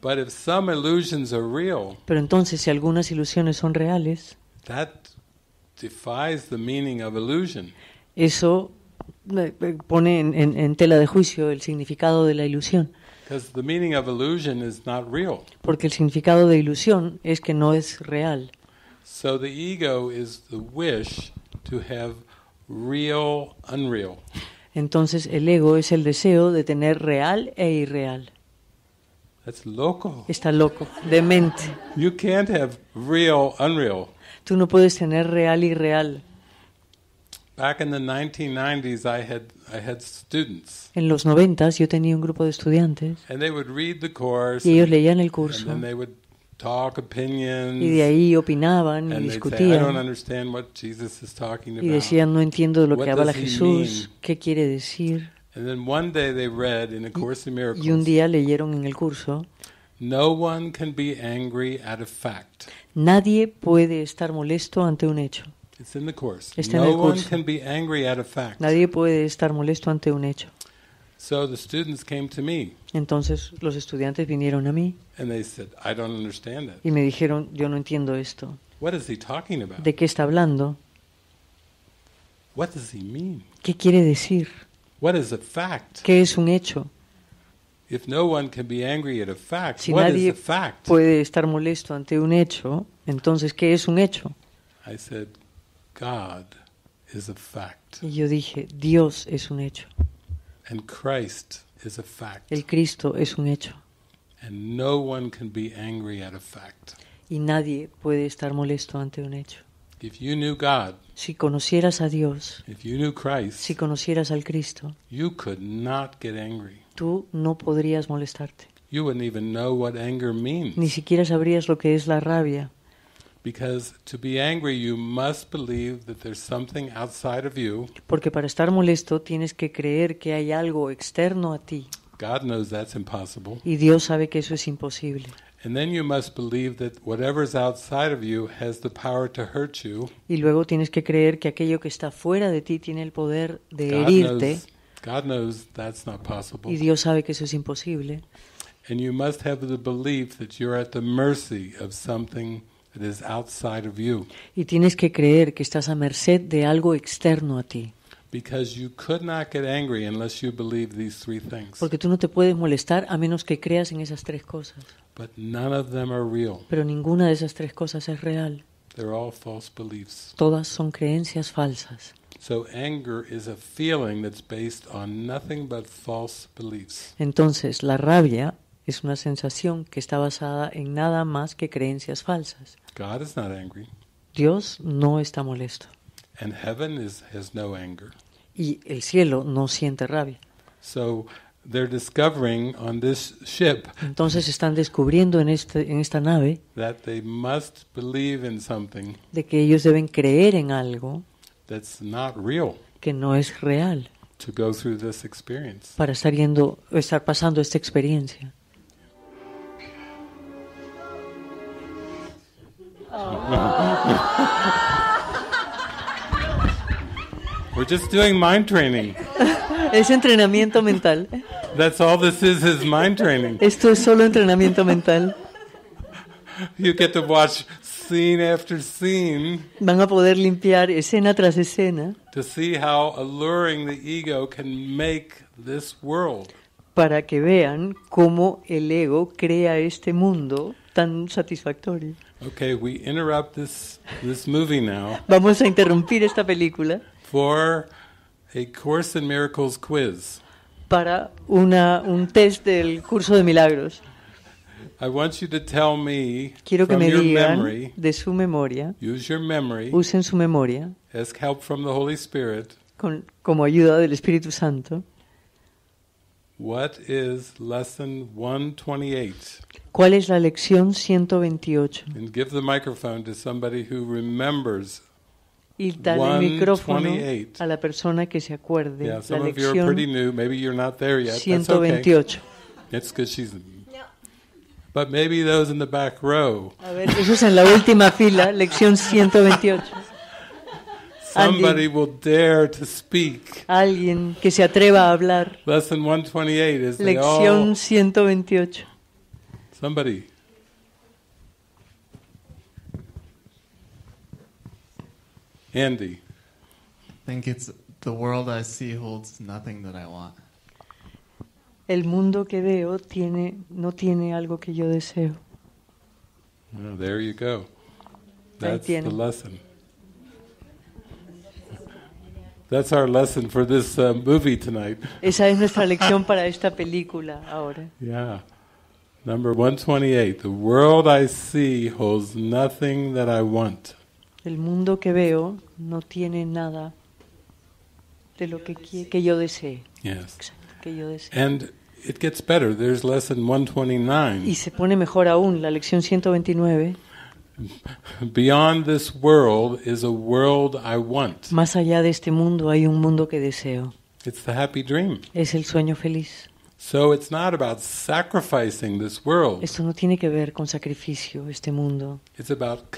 But some illusions are real, Pero entonces si algunas ilusiones son reales, that defies the meaning of illusion. Eso eh, eh, pone en, tela de juicio el significado de la ilusión. The meaning of illusion is not real. Porque el significado de ilusión es que no es real. So the ego is the wish to have real, unreal. Entonces el ego es el deseo de tener real e irreal. That's loco. Está loco, demente. You can't have real, unreal. Tú no puedes tener real y real. Back in the 1990s, I had I had students. En los 90 yo tenía un grupo de estudiantes. And they would read the course. Y ellos leían el curso. And then they would y de ahí opinaban y discutían y decían no entiendo de lo que habla Jesús, qué quiere decir. Y un día leyeron en el curso, nadie puede estar molesto ante un hecho. Está en el curso. Nadie puede estar molesto ante un hecho. Entonces los estudiantes vinieron a mí. Y me dijeron, yo no entiendo esto. ¿De qué está hablando? ¿Qué quiere decir? ¿Qué es un hecho? si nadie puede estar molesto ante un hecho, entonces ¿qué es un hecho? Y yo dije, Dios es un hecho. El Cristo es un hecho. Y nadie puede estar molesto ante un hecho. If you knew si conocieras a Dios, if you knew si conocieras al Cristo, tú no podrías molestarte. Ni siquiera sabrías lo que es la rabia. Because to be angry you must believe that there's something outside of you. Porque para estar molesto tienes que creer que hay algo externo a ti. God knows that's impossible. Y Dios sabe que eso es imposible. And then you must believe that whatever's outside of you has the power to hurt you. Y luego tienes que creer que aquello que está fuera de ti tiene el poder de God herirte. Knows, God knows that's not possible. Y Dios sabe que eso es imposible. And you must have the belief that you're at the mercy of something Y tienes que creer que estás a merced de algo externo a ti. Porque tú no te puedes molestar a menos que creas en esas tres cosas. But none of them are real. Pero ninguna de esas tres cosas es real. They're all false beliefs. Todas son creencias falsas. So anger is a feeling that's based on nothing but false beliefs. Entonces, la rabia es una sensación que está basada en nada más que creencias falsas. Dios no está molesto. Y el cielo no siente rabia. Entonces están descubriendo en, este, en esta nave de que ellos deben creer en algo que no es real para estar, estar pasando esta experiencia. Oh. We're just doing mind training. Es entrenamiento mental. That's all this is, is mind training. Esto es solo entrenamiento mental. You get to watch scene after scene. Van a poder limpiar escena tras escena. To see how alluring the ego can make this world. Para que vean cómo el ego crea este mundo tan satisfactorio. Okay, we interrupt this, this movie now. Vamos a interrumpir esta película. For a Course in Miracles quiz. Para una, un test del curso de milagros. I want you to tell me Quiero que me digan memory, de su memoria. Use your memory. Usen su memoria. Ask help from the Holy Spirit. Con, como ayuda del Espíritu Santo. What is lesson 128? ¿Cuál es la lección 128? And give the microphone to somebody who remembers y dale el micrófono a la persona que se acuerde. Yeah, la lección new, maybe you're not there yet. 128. That's okay. she's no. But maybe those in the back row. A ver, eso es en la última fila, lección 128. Somebody will dare to speak. alguien que se atreva a hablar. Lesson 128 is Lección 128. somebody. Andy. think it's the world I see holds nothing that I want. El mundo que veo tiene, no tiene algo que yo deseo. there you go. That's the lesson. That's our lesson for this uh, movie tonight. Esa es nuestra lección para esta película ahora. Yeah. Number 128. The world I see holds nothing that I want. El mundo que veo no tiene nada de lo que, que yo desee. Yes. Que yo desee. And it gets better. There's lesson 129. Y se pone mejor aún la lección 129. Beyond Más allá de este mundo hay un mundo que deseo. Es el sueño feliz. Esto no tiene que ver con sacrificio este mundo. It's about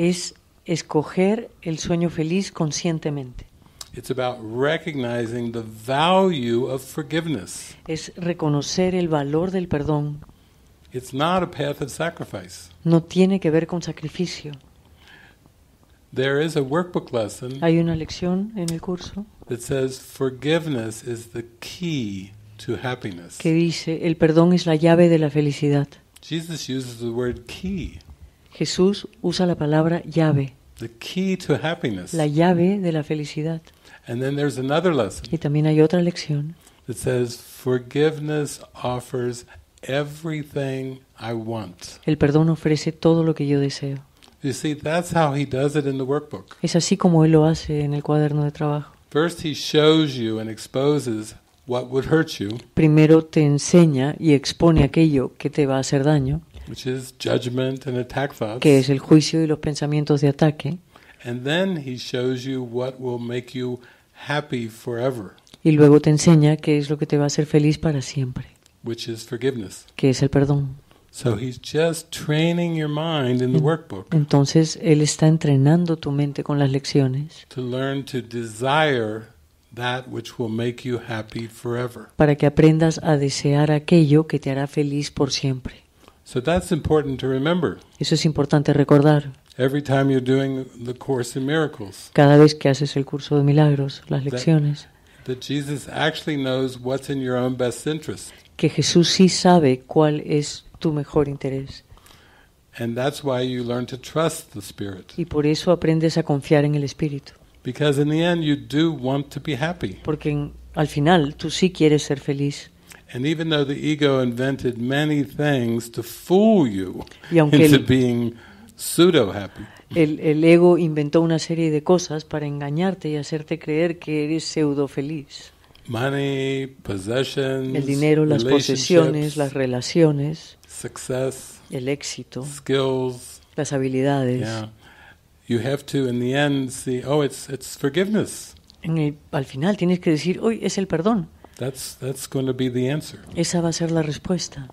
Es escoger el sueño feliz conscientemente. Es reconocer el valor del perdón. No tiene que ver con sacrificio. Hay una lección en el curso. Que dice el perdón es la llave de la felicidad. Jesús usa la palabra llave. La llave de la felicidad. And then there's another lesson. Y también hay otra lección. It says, forgiveness offers everything I want. El perdón ofrece todo lo que yo deseo. You see, that's how he does it in the workbook. Es así como él lo hace en el cuaderno de trabajo. First he shows you and exposes what would hurt you. Primero te enseña y expone aquello que te va a hacer daño. Which is judgment and attack thoughts. Que es el juicio y los pensamientos de ataque. Y luego te enseña qué es lo que te va a hacer feliz para siempre. Que es el perdón. Entonces él está entrenando tu mente con las lecciones. Para que aprendas a desear aquello que te hará feliz por siempre. Eso es importante recordar. Every time you're doing the course in miracles. Cada vez que haces el curso de milagros, las lecciones. That, that Jesus actually knows what's in your own best interest. Que Jesús sí sabe cuál es tu mejor interés. And that's why you learn to trust the Spirit. Y por eso aprendes a confiar en el Espíritu. Because in the end you do want to be happy. Porque en, al final tú sí quieres ser feliz. And even though the ego invented many things to fool you y aunque into el, being happy. El, el, ego inventó una serie de cosas para engañarte y hacerte creer que eres pseudo feliz. Money, possessions, el dinero, las posesiones, las relaciones, success, el éxito, skills, las habilidades. You have to, in the end, see, oh, it's, it's forgiveness. al final tienes que decir, hoy es el perdón. That's, that's going to be the answer. Esa va a ser la respuesta.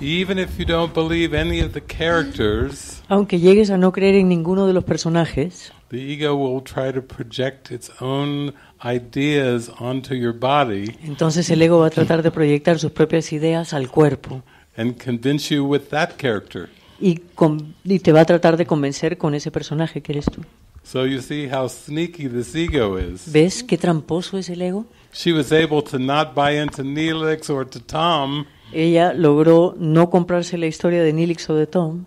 Even if you don't believe any of the characters, aunque llegues a no creer en ninguno de los personajes, the ego will try to project its own ideas onto your body. Entonces el ego va a tratar de proyectar sus propias ideas al cuerpo. And convince you with that character. Y, con, y te va a tratar de convencer con ese personaje que eres tú. So you see how sneaky this ego is. ¿Ves qué tramposo es el ego? She was able to not buy into Neelix or to Tom. Ella logró no comprarse la historia de Nilix o de Tom.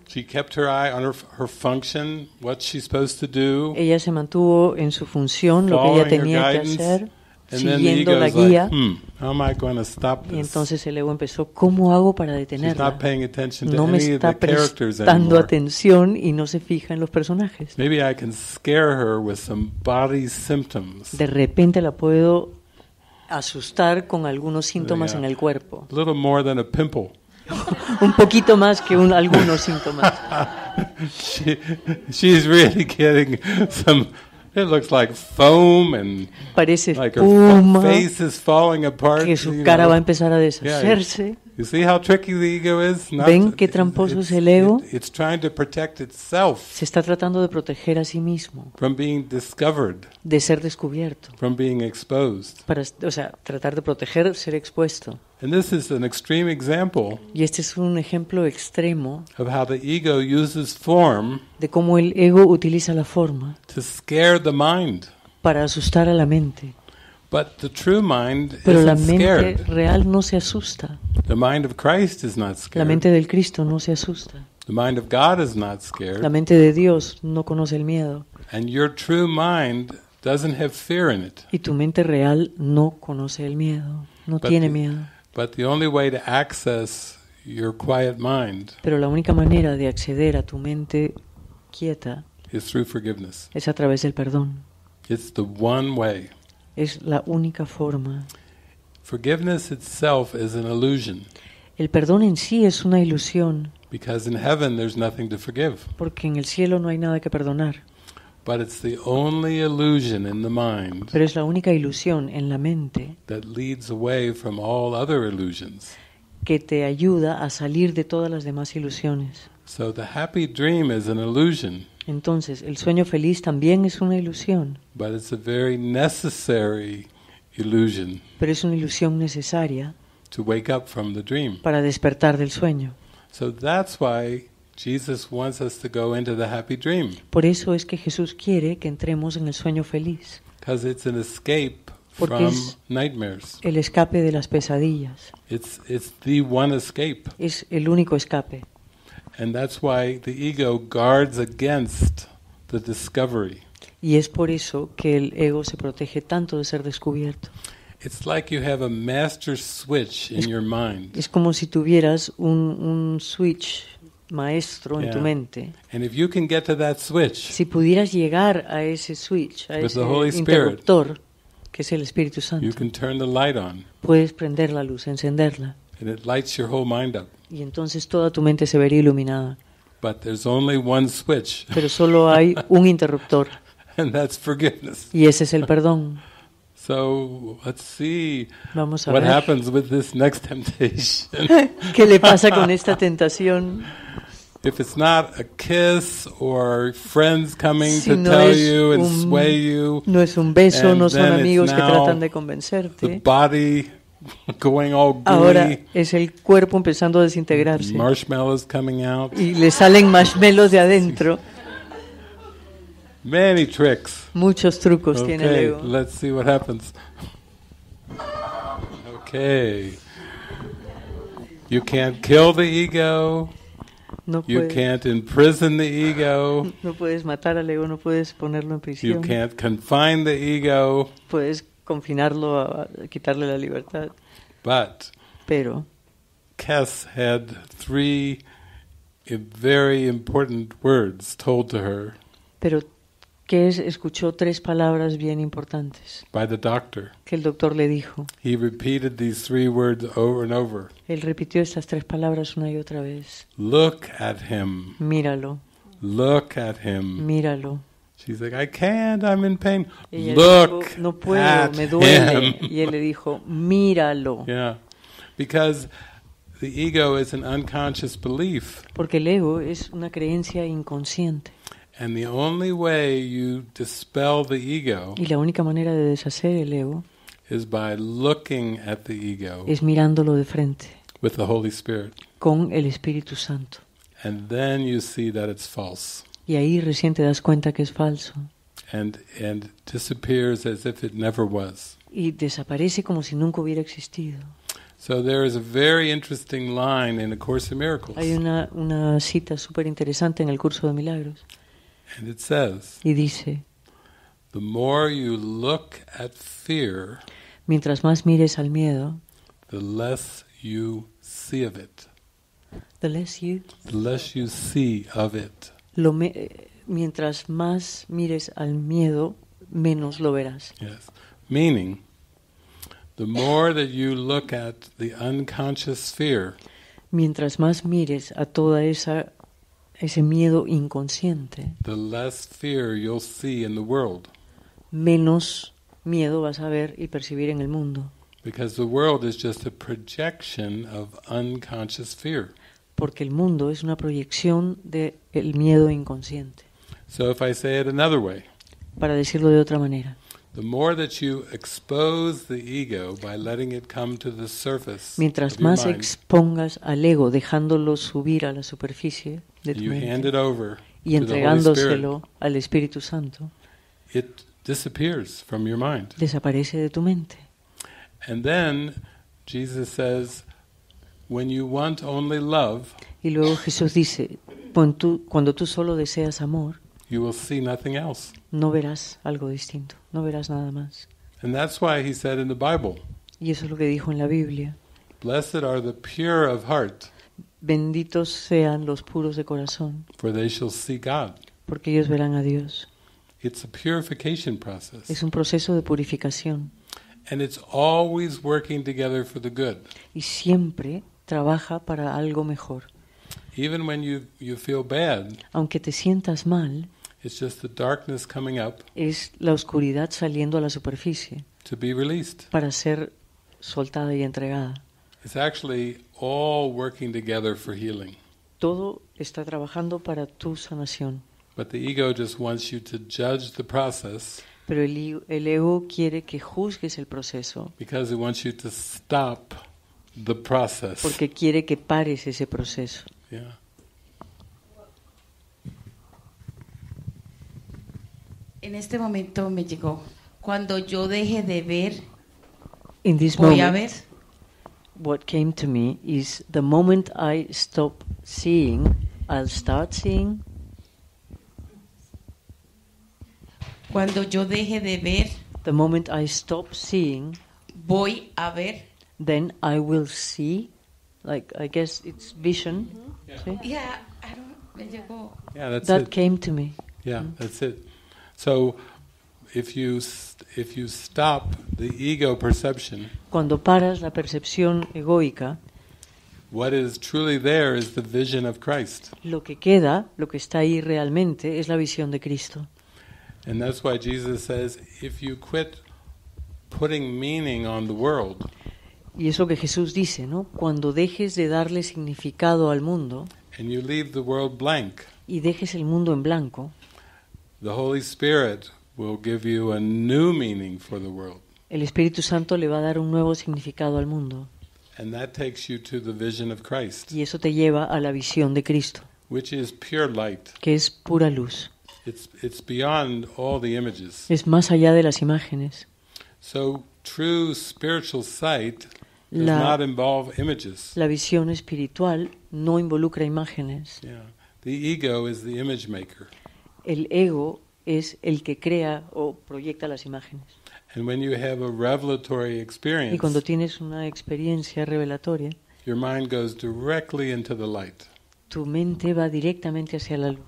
Ella se mantuvo en su función, lo que ella tenía que hacer, siguiendo la guía. Hmm, y entonces el ego empezó, ¿cómo hago para detenerla? No me está prestando atención y no se fija en los personajes. De repente la puedo asustar con algunos síntomas en el cuerpo. un poquito más que un, algunos síntomas. she's really getting some It looks like foam and Parece like espuma, her face is falling apart, que su cara know. va a empezar a deshacerse. Yeah, you see how tricky the ego is? Not, ¿Ven qué tramposo es el ego? It, it's trying to protect itself Se está tratando de proteger a sí mismo from being discovered, de ser descubierto, from being exposed. Para, o sea, tratar de proteger ser expuesto y este es un ejemplo extremo de cómo el ego utiliza la forma para asustar a la mente. Pero la mente real no se asusta. La mente del Cristo no se asusta. La mente de Dios no conoce el miedo. Y tu mente real no conoce el miedo, no tiene miedo. Pero la única manera de acceder a tu mente quieta es a través del perdón. Es la única forma. El perdón en sí es una ilusión. Porque en el cielo no hay nada que perdonar. Pero es la única ilusión en la mente leads que te ayuda a salir de todas las demás ilusiones. Entonces, el sueño feliz también es una ilusión. Pero es una ilusión necesaria wake para despertar del sueño. So that's por eso es que Jesús quiere que entremos en el sueño feliz. Porque es el escape de las pesadillas. Es el único escape. Y es por eso que el ego se protege tanto de ser descubierto. es, como si tuvieras un, un switch maestro en tu mente. si pudieras llegar a ese switch, a ese interruptor, que es el Espíritu Santo, puedes prender la luz, encenderla. Y entonces toda tu mente se vería iluminada. Pero solo hay un interruptor. Y ese es el perdón. Vamos a ver. ¿Qué le pasa con esta tentación? if it's not a kiss or friends coming si to no tell you and un, sway you, no es un beso, no son amigos que tratan de convencerte. The body going all gooey, Ahora es el cuerpo empezando a desintegrarse. Marshmallows coming out. Y le salen marshmallows de adentro. Many tricks. Muchos trucos okay, tiene el ego. Let's see what happens. Okay. You can't kill the ego. No you puedes. can't imprison the ego. No puedes matar al ego, no puedes ponerlo en prisión. You can't confine the ego. Puedes confinarlo, a, a quitarle la libertad. But Pero Kes had three very important words told to her. Pero que escuchó tres palabras bien importantes que el doctor le dijo. Él repitió estas tres palabras una y otra vez. Look at him. Míralo. Look at him. Míralo. She's like, I can't, I'm in pain. Ella Look dijo, no puedo, me duele. Y él le dijo, míralo. Because the ego is an unconscious belief. Porque el ego es una creencia inconsciente y la única manera de deshacer el ego es mirándolo de frente con el Espíritu Santo. Y ahí recién te das cuenta que es falso. Y desaparece como si nunca hubiera existido. Hay una cita súper interesante en el curso de milagros. And it says, y dice, the more you look at fear, mientras más mires al miedo, the less you see of it. The less you, the less you see of it. Lo me, eh, mientras más mires al miedo, menos lo verás. Yes. Meaning, the more that you look at the unconscious fear, mientras más mires a toda esa ese miedo inconsciente, menos miedo vas a ver y percibir en el mundo. Porque el mundo es una proyección del el miedo inconsciente. Para decirlo de otra manera. Mientras más expongas al ego dejándolo subir a la superficie de tu mente, y entregándoselo al Espíritu Santo, it disappears from your mind. desaparece de tu mente. And then Jesus says, when you want only love, y luego Jesús dice, cuando tú, cuando tú solo deseas amor, you will see nothing else. no verás algo distinto, no verás nada más. And that's why he said in the Bible, y eso es lo que dijo en la Biblia. Blessed are the pure of heart. Benditos sean los puros de corazón. Porque ellos verán a Dios. Es un proceso de purificación. Y siempre trabaja para algo mejor. Aunque te sientas mal, es la oscuridad saliendo a la superficie para ser soltada y entregada. It's actually all working together for healing. Todo está trabajando para tu sanación. But the ego just wants you to judge the process. Pero el, el ego quiere que juzgues el proceso. Because it wants you to stop the process. Porque quiere que pares ese proceso. Yeah. En este momento me llegó cuando yo deje de ver In this voy moment, a ver what came to me is the moment I stop seeing, I'll start seeing. Cuando yo deje de ver, the moment I stop seeing, voy a ver. Then I will see, like I guess it's vision. Mm-hmm. Yeah. yeah, I don't. Yeah, that's that it. came to me. Yeah, mm-hmm. that's it. So cuando paras la percepción egoica, What is truly there is the vision of Christ. Lo que queda, lo que está ahí realmente es la visión de Cristo. And that's why Jesus says if you quit putting meaning on the world. Y eso que Jesús dice, ¿no? Cuando dejes de darle significado al mundo and you leave the world blank. Y dejes el mundo en blanco. The Holy Spirit will give you a new meaning for the world. El Espíritu Santo le va a dar un nuevo significado al mundo. And that takes you to the vision of Christ. Y eso te lleva a la visión de Cristo. Which is pure light. Que es pura luz. It's, it's beyond all the images. Es más allá de las imágenes. So true spiritual sight does not involve images. La visión espiritual no involucra imágenes. Yeah. The ego is the image maker. El ego es el que crea o proyecta las imágenes. y cuando tienes una experiencia revelatoria, Tu mente va directamente hacia la luz.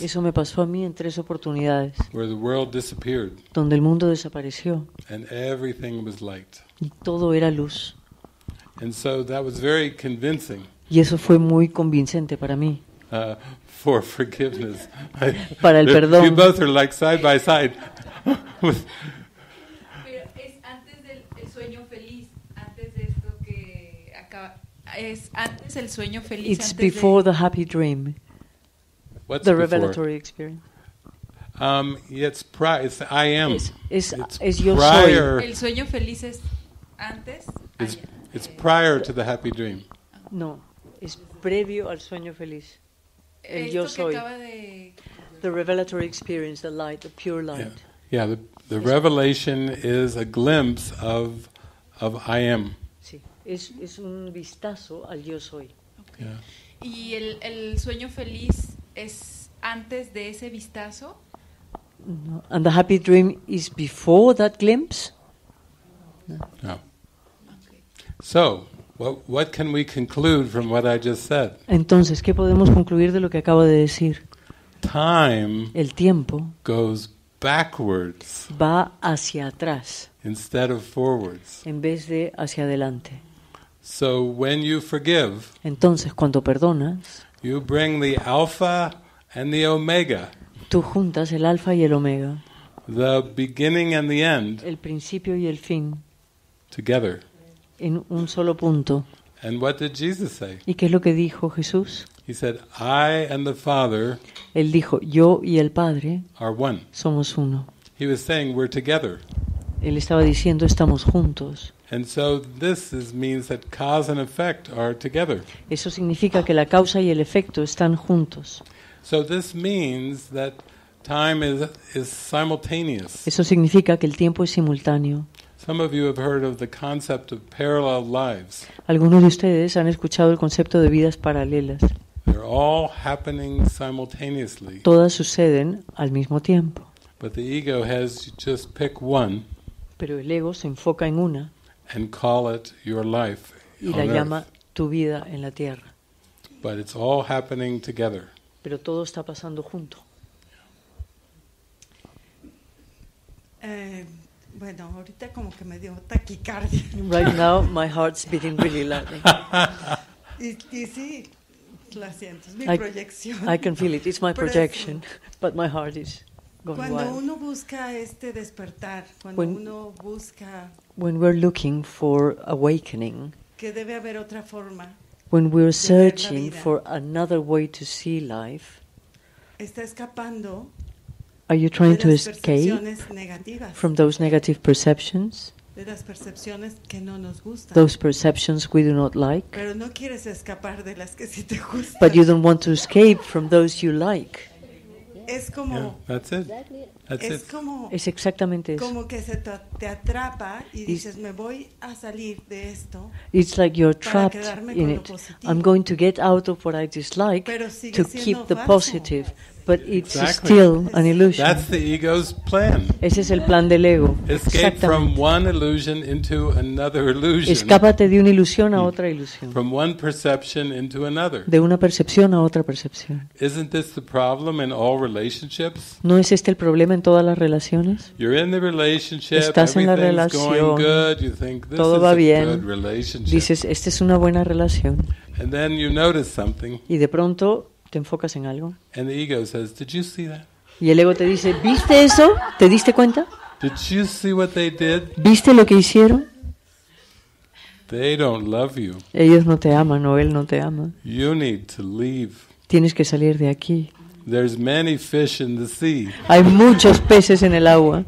Eso me pasó a mí en tres oportunidades. Donde el mundo desapareció. Y todo era luz. Y eso fue muy convincente para mí. uh, for forgiveness. Para el perdón. You both are like side by side. With, It's before the happy dream. What's the before? revelatory experience? Um, it's prior. It's I am. It's, it's, it's, it's prior. El sueño feliz es antes. It's, it's prior to the happy dream. No, it's previo al sueño feliz el yo soy. De... The revelatory experience, the light, the pure light. Yeah, yeah the, the revelation is a glimpse of, of I am. Sí, es, es un vistazo al yo soy. Okay. Yeah. ¿Y el, el sueño feliz es antes de ese vistazo? No. And the happy dream is before that glimpse? No. no. Okay. So, What what can we conclude from I just said? Entonces, ¿qué podemos concluir de lo que acabo de decir? Time el tiempo goes backwards va hacia atrás instead of forwards. en vez de hacia adelante. So when you forgive, Entonces, cuando perdonas, you bring the alpha and the omega. tú juntas el alfa y el omega, the beginning and the end, el principio y el fin, together en un solo punto. ¿Y qué es lo que dijo Jesús? Él dijo, yo y el Padre somos uno. Él estaba diciendo, estamos juntos. Eso significa que la causa y el efecto están juntos. Eso significa que el tiempo es simultáneo. Algunos de ustedes han escuchado el concepto de vidas paralelas. Todas suceden al mismo tiempo. Pero el ego se enfoca en una. y la llama tu vida en la tierra. Pero todo está pasando junto. Eh, Bueno, ahorita como que me dio taquicardia. Right now my heart's beating really loudly. y, y sí, la siento, es mi I, proyección. I can feel it, it's my projection, but my heart is going cuando wild. Cuando uno busca este despertar, cuando when, uno busca... When we're looking for awakening. Que debe haber otra forma. When we're searching for another way to see life. Está escapando are you trying to escape from those negative perceptions? Those perceptions we do not like. But you don't want to escape from those you like. Es como, yeah, that's it. That's es it. como es exactamente eso. Como que se te atrapa y It's, me voy a salir de esto. It's like you're trapped in it. I'm going to get out of what I dislike to keep the positive, but it's exactly. still an illusion. That's the ego's plan. Ese es el plan del ego. Escape from one illusion into another illusion. Escápate de una ilusión a mm. otra ilusión. From one perception into another. De una percepción a otra percepción. Isn't this the problem in all relationships? ¿No es este el problema en todas las relaciones? You're in the relationship, Estás en la relación. Going good, you think, This todo va bien. Dices, esta es una buena relación. And then you notice something. Y de pronto te enfocas en algo. And the ego says, Did you see that? Y el ego te dice, ¿viste eso? ¿Te diste cuenta? Did you see what they did? ¿Viste lo que hicieron? They don't love you. Ellos no te aman o él no te ama. You need to leave. Tienes que salir de aquí. There's many fish in the sea. Hay muchos peces en el agua.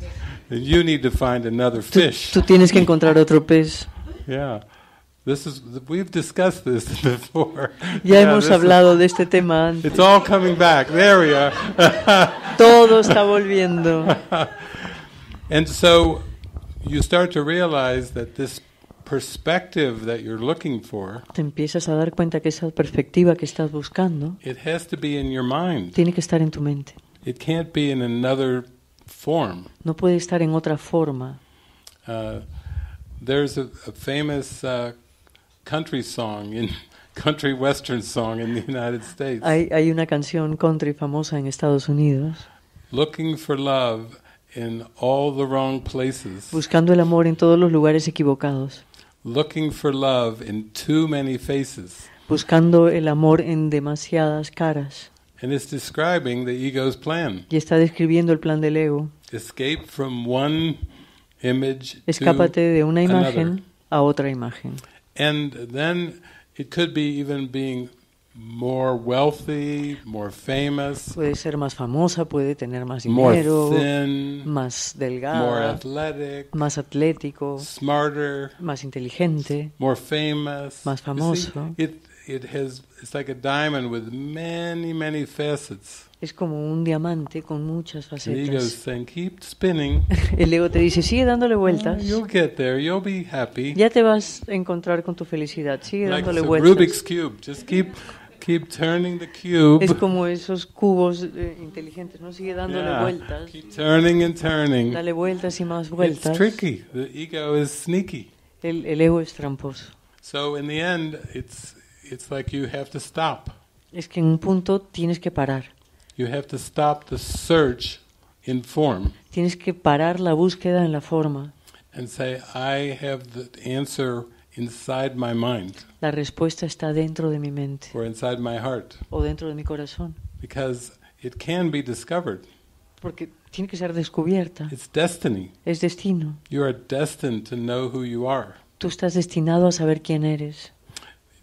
And you need to find another fish. Tú, tú tienes que encontrar otro pez. Yeah. This is, we've discussed this before. Ya yeah, hemos hablado is, de este tema antes. It's all coming back. There we are. Todo está volviendo. and so you start to realize that this perspective that you're looking for. Te empiezas a dar cuenta que esa perspectiva que estás buscando. It has to be in your mind. Tiene que estar en tu mente. It can't be in another form. No puede estar en otra forma. Uh, there's a, a famous uh, country song in country western song in the United States. Hay, hay una canción country famosa en Estados Unidos. Looking for love in all the wrong places. Buscando el amor en todos los lugares equivocados. Looking for love in too many faces. Buscando el amor en demasiadas caras. And it's describing the ego's plan. Y está describiendo el plan del ego. Escape from one image Escápate to de una imagen another. a otra imagen. and then it could be even being more wealthy, more famous, puede ser más famosa, puede tener más dinero, more thin, más delgada, more athletic, más atlético, smarter, más inteligente, more famous, más famoso. See, it, it has, it's like a diamond with many, many facets. es como un diamante con muchas facetas. El ego te dice, sigue dándole oh, vueltas. Ya te vas a encontrar con tu felicidad. Sigue dándole vueltas. Es como esos cubos eh, inteligentes, ¿no? Sigue dándole vueltas. Dale vueltas y más vueltas. tricky. ego sneaky. El, ego es tramposo. Es que en un punto tienes que parar. Tienes que parar la búsqueda en la forma. y decir, I have the answer inside my mind. La respuesta está dentro de mi mente. O dentro de mi corazón. Porque tiene que ser descubierta. Es destino. Tú estás destinado a saber quién eres.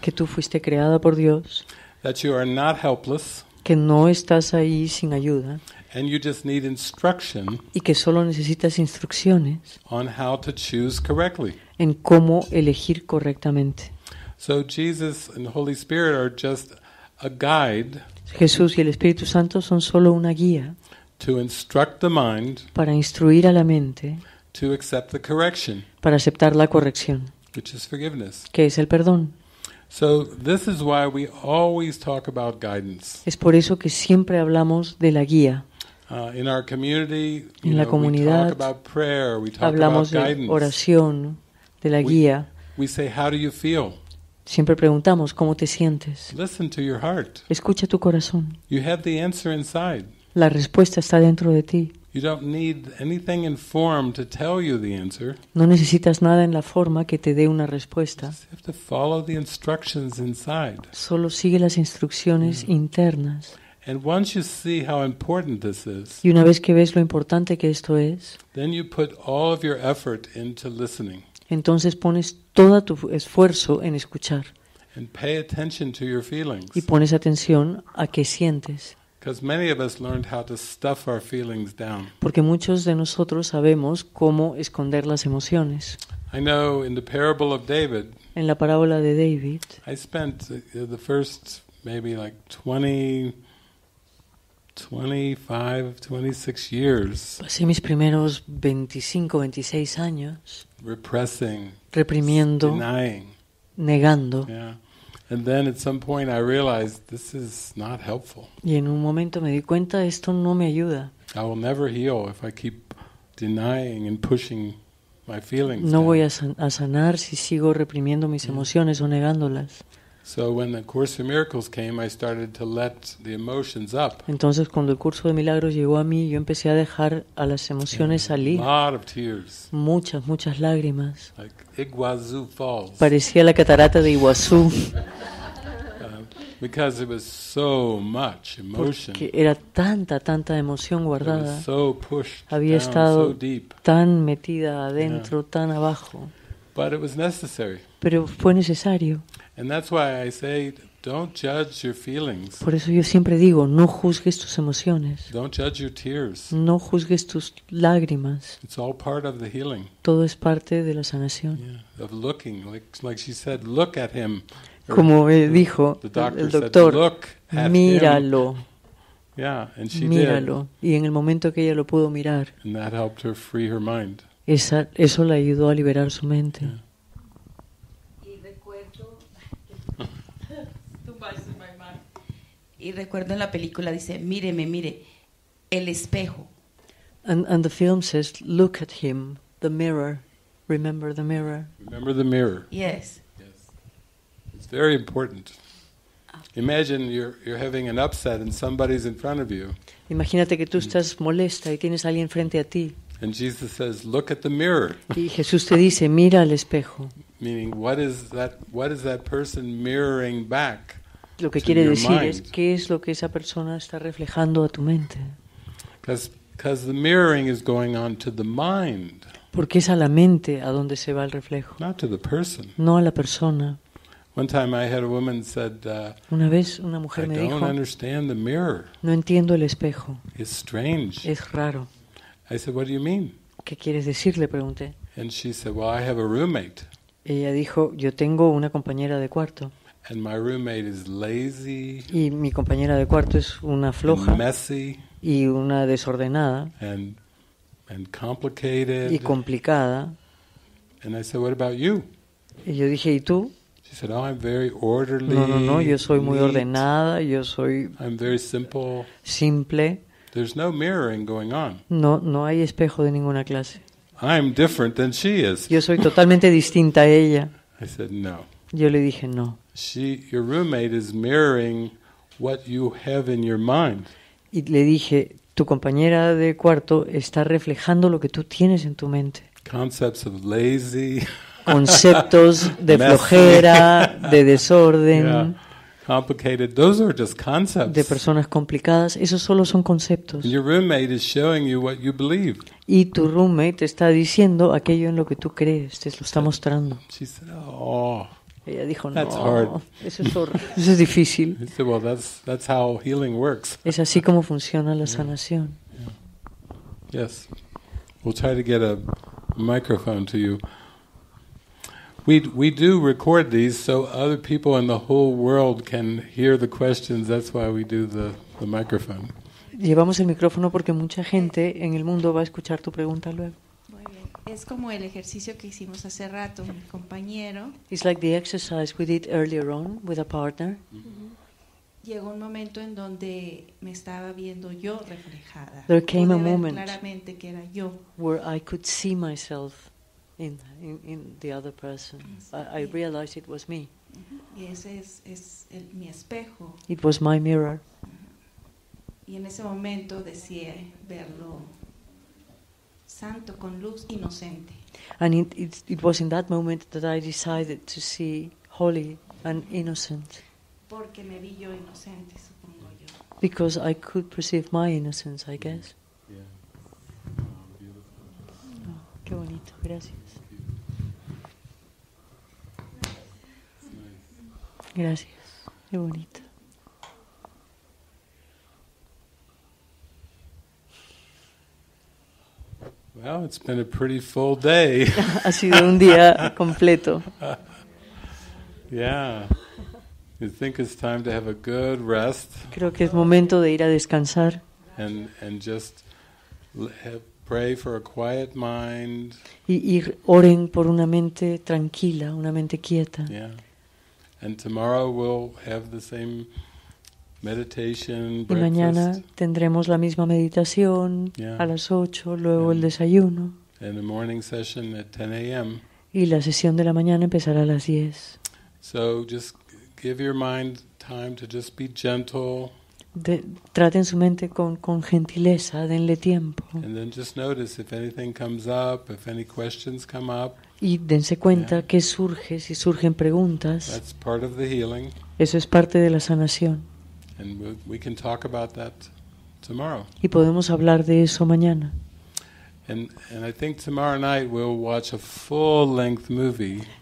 que tú fuiste creada por Dios, que no estás ahí sin ayuda, y que solo necesitas instrucciones en cómo elegir correctamente. Jesús y el Espíritu Santo son solo una guía para instruir a la mente para aceptar la corrección which is forgiveness. que es el perdón. So this is why we always talk about guidance. Es por eso que siempre hablamos de la guía. Uh, in our community, en la know, comunidad we talk about prayer, we talk hablamos about guidance. de oración, de la we, guía. We say, How do you feel? Siempre preguntamos cómo te sientes. Listen to your heart. Escucha tu corazón. You have the answer inside. La respuesta está dentro de ti. No necesitas nada en la forma que te dé una respuesta. Solo sigue las instrucciones mm. internas. Y una vez que ves lo importante que esto es, entonces pones todo tu esfuerzo en escuchar. Y pones atención a qué sientes. Porque muchos de nosotros sabemos cómo esconder las emociones. I know in the parable of David, en la parábola de David, I spent uh, the first maybe like 20 25, 26 years. Pasé mis primeros 25, 26 años repressing, reprimiendo, denying. negando. Yeah. And then at some point I realized this is not helpful. Y en un momento me di cuenta esto no me ayuda. I will never heal if I keep denying and pushing my feelings. No down. voy a, san a, sanar si sigo reprimiendo mis mm. emociones o negándolas. Entonces cuando el curso de milagros llegó a mí, yo empecé a dejar a las emociones salir. Muchas, muchas lágrimas. Parecía la catarata de Iguazú. Uh, Porque era tanta, tanta emoción guardada. Había estado tan metida adentro, tan abajo. Pero fue necesario. Por eso yo siempre digo, no juzgues tus emociones. No juzgues tus lágrimas. Todo es parte de la sanación. Como dijo, el doctor, míralo. míralo. Y en el momento que ella lo pudo mirar, eso la ayudó a liberar su mente. Y recuerdo en la película dice, míreme, mire, el espejo. And, and the film says, look at him, the mirror. Remember the mirror. Remember the mirror. Yes. Yes. It's very important. Ah. Imagine you're, you're having an upset and somebody's in front of you. Imagínate que tú estás molesta y tienes a alguien frente a ti. And Jesus says, "Look at the mirror." Y Jesús te dice, mira al espejo. Meaning, what is that? What is that person mirroring back? Lo que quiere decir es qué es lo que esa persona está reflejando a tu mente. Because the mirroring is going on to the mind. Porque es a la mente a donde se va el reflejo. Not to the person. No a la persona. One time I had a woman said, uh, una vez una mujer I me don't dijo, understand the mirror. no entiendo el espejo. It's strange. Es raro. I said, What do you mean? ¿Qué quieres decir? Le pregunté. And she said, well, I have a roommate. Ella dijo, yo tengo una compañera de cuarto y mi compañera de cuarto es una floja messy, y una desordenada y complicada. Y yo dije, ¿y tú? Oh, no, no, no, yo soy muy ordenada, yo soy simple. no No, hay espejo de ninguna clase. Yo soy totalmente distinta a ella. Yo le dije, no she, your roommate is mirroring what you have in your mind. Y le dije, tu compañera de cuarto está reflejando lo que tú tienes en tu mente. Concepts of lazy. Conceptos de flojera, de desorden. Yeah. Complicated. Those are just concepts. De personas complicadas, esos solo son conceptos. Your roommate is showing you what you believe. Y tu roommate está diciendo aquello en lo que tú crees, te lo está mostrando. She said, oh. Ella dijo, no, eso es, eso es difícil. Said, well, that's, that's how healing works. Es así como funciona la sanación. Sí, Yes. We'll try to get a microphone to you. We, we do record these so other people in the whole world can hear the questions. That's why we do the, the microphone. Llevamos el micrófono porque mucha gente en el mundo va a escuchar tu pregunta luego. Es como el ejercicio que hicimos hace rato, mi compañero. It's like the exercise we did earlier on with a partner. Llegó un momento en donde me estaba viendo yo reflejada. There came a moment claramente que era yo. Where I could see myself in in, in the other person. I, I, realized it was me. Y ese es, es el, mi espejo. It was my mirror. Y en ese momento deseé verlo santo con luz inocente. And it, was in that moment that I decided to see holy and innocent. Porque me vi yo inocente, supongo yo. Because I could perceive my innocence, I guess. qué bonito, gracias. Gracias, qué bonito. Well, it's been a pretty full day. ha sido un día completo. yeah. You think it's time to have a good rest. Creo que es momento de ir a descansar. And and just have, pray for a quiet mind. Y, y oren por una mente tranquila, una mente quieta. Yeah. And tomorrow we'll have the same y mañana tendremos la misma meditación a las 8, luego el desayuno. Y la sesión de la mañana empezará a las 10. traten su mente con, con, gentileza, denle tiempo. Y dense cuenta que surge si surgen preguntas. Eso es parte de la sanación. Y podemos hablar de eso mañana.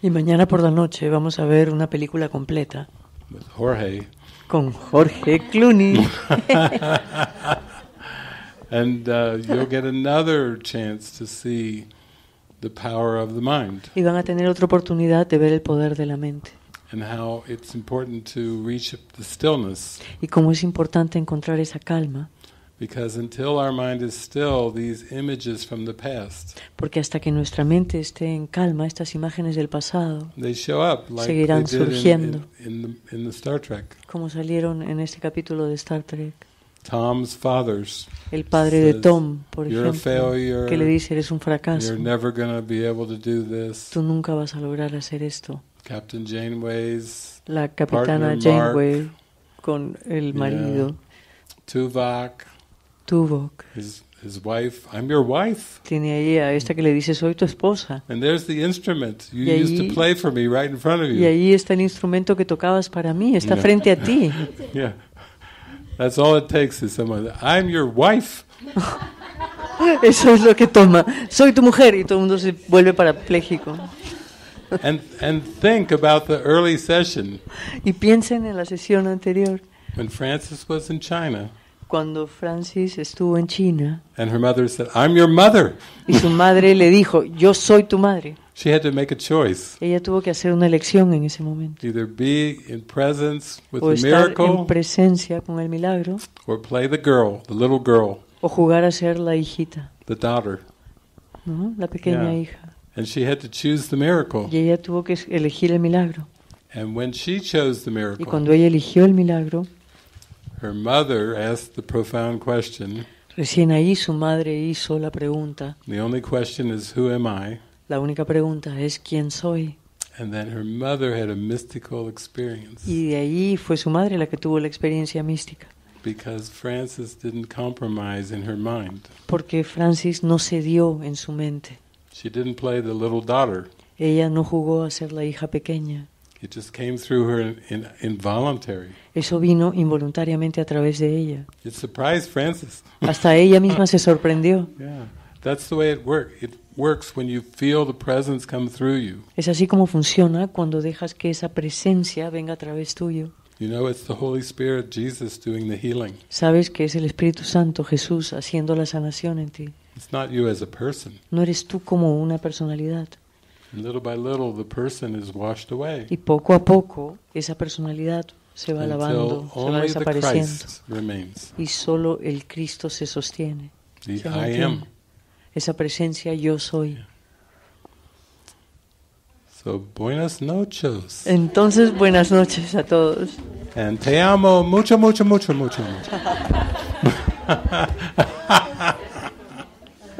Y mañana por la noche vamos a ver una película completa. With Jorge. Con Jorge Clooney. Y van a tener otra oportunidad de ver el poder de la mente. Y cómo es importante encontrar esa calma. Porque hasta que nuestra mente esté en calma, estas imágenes del pasado seguirán surgiendo. Como salieron en este capítulo de Star Trek. Tom's fathers. El padre de Tom, por ejemplo, que le dice eres un fracaso. Tú nunca vas a lograr hacer esto. Captain Janeway's la capitana Janeway Mark, con el marido. Yeah. Tuvok. Tuvok. His, his wife, I'm your wife. Tiene ahí a esta que le dice, soy tu esposa. And there's the instrument you allí, used to play for me right in front of you. Y ahí está el instrumento que tocabas para mí, está yeah. frente a ti. yeah. That's all it takes is someone, I'm your wife. Eso es lo que toma. Soy tu mujer y todo el mundo se vuelve parapléjico and, and think about the early session. Y piensen en la sesión anterior. When Francis was in China. Cuando Francis estuvo en China. And her mother said, "I'm your mother." Y su madre le dijo, "Yo soy tu madre." She had to make a choice. Ella tuvo que hacer una elección en ese momento. Either be in presence with o the miracle, en presencia con el milagro. Or play the girl, the little girl. O jugar a ser la hijita. The daughter. ¿No? La pequeña yeah. hija. And she had to choose the miracle. Y ella tuvo que elegir el milagro. And when she chose the miracle, y cuando ella eligió el milagro, her mother asked the profound question. Recién ahí su madre hizo la pregunta. The only question is who am I? La única pregunta es quién soy. And then her mother had a mystical experience. Y de ahí fue su madre la que tuvo la experiencia mística. Because Francis didn't compromise in her mind. Porque Francis no cedió en su mente. She didn't play the little daughter. Ella no jugó a ser la hija pequeña. It just came through her in, involuntary. Eso vino involuntariamente a través de ella. It surprised Francis. Hasta ella misma se sorprendió. Yeah. That's the way it works. It works when you feel the presence come through you. Es así como funciona cuando dejas que esa presencia venga a través tuyo. You know it's the Holy Spirit Jesus doing the healing. Sabes que es el Espíritu Santo Jesús haciendo la sanación en ti. No eres tú como una personalidad. Little by little, the person is washed away. Y poco a poco esa personalidad se va lavando, se va desapareciendo. Y solo el Cristo se sostiene. The I am. Esa presencia yo soy. So, buenas noches. Entonces, buenas noches a todos. te amo mucho, mucho, mucho, mucho, mucho.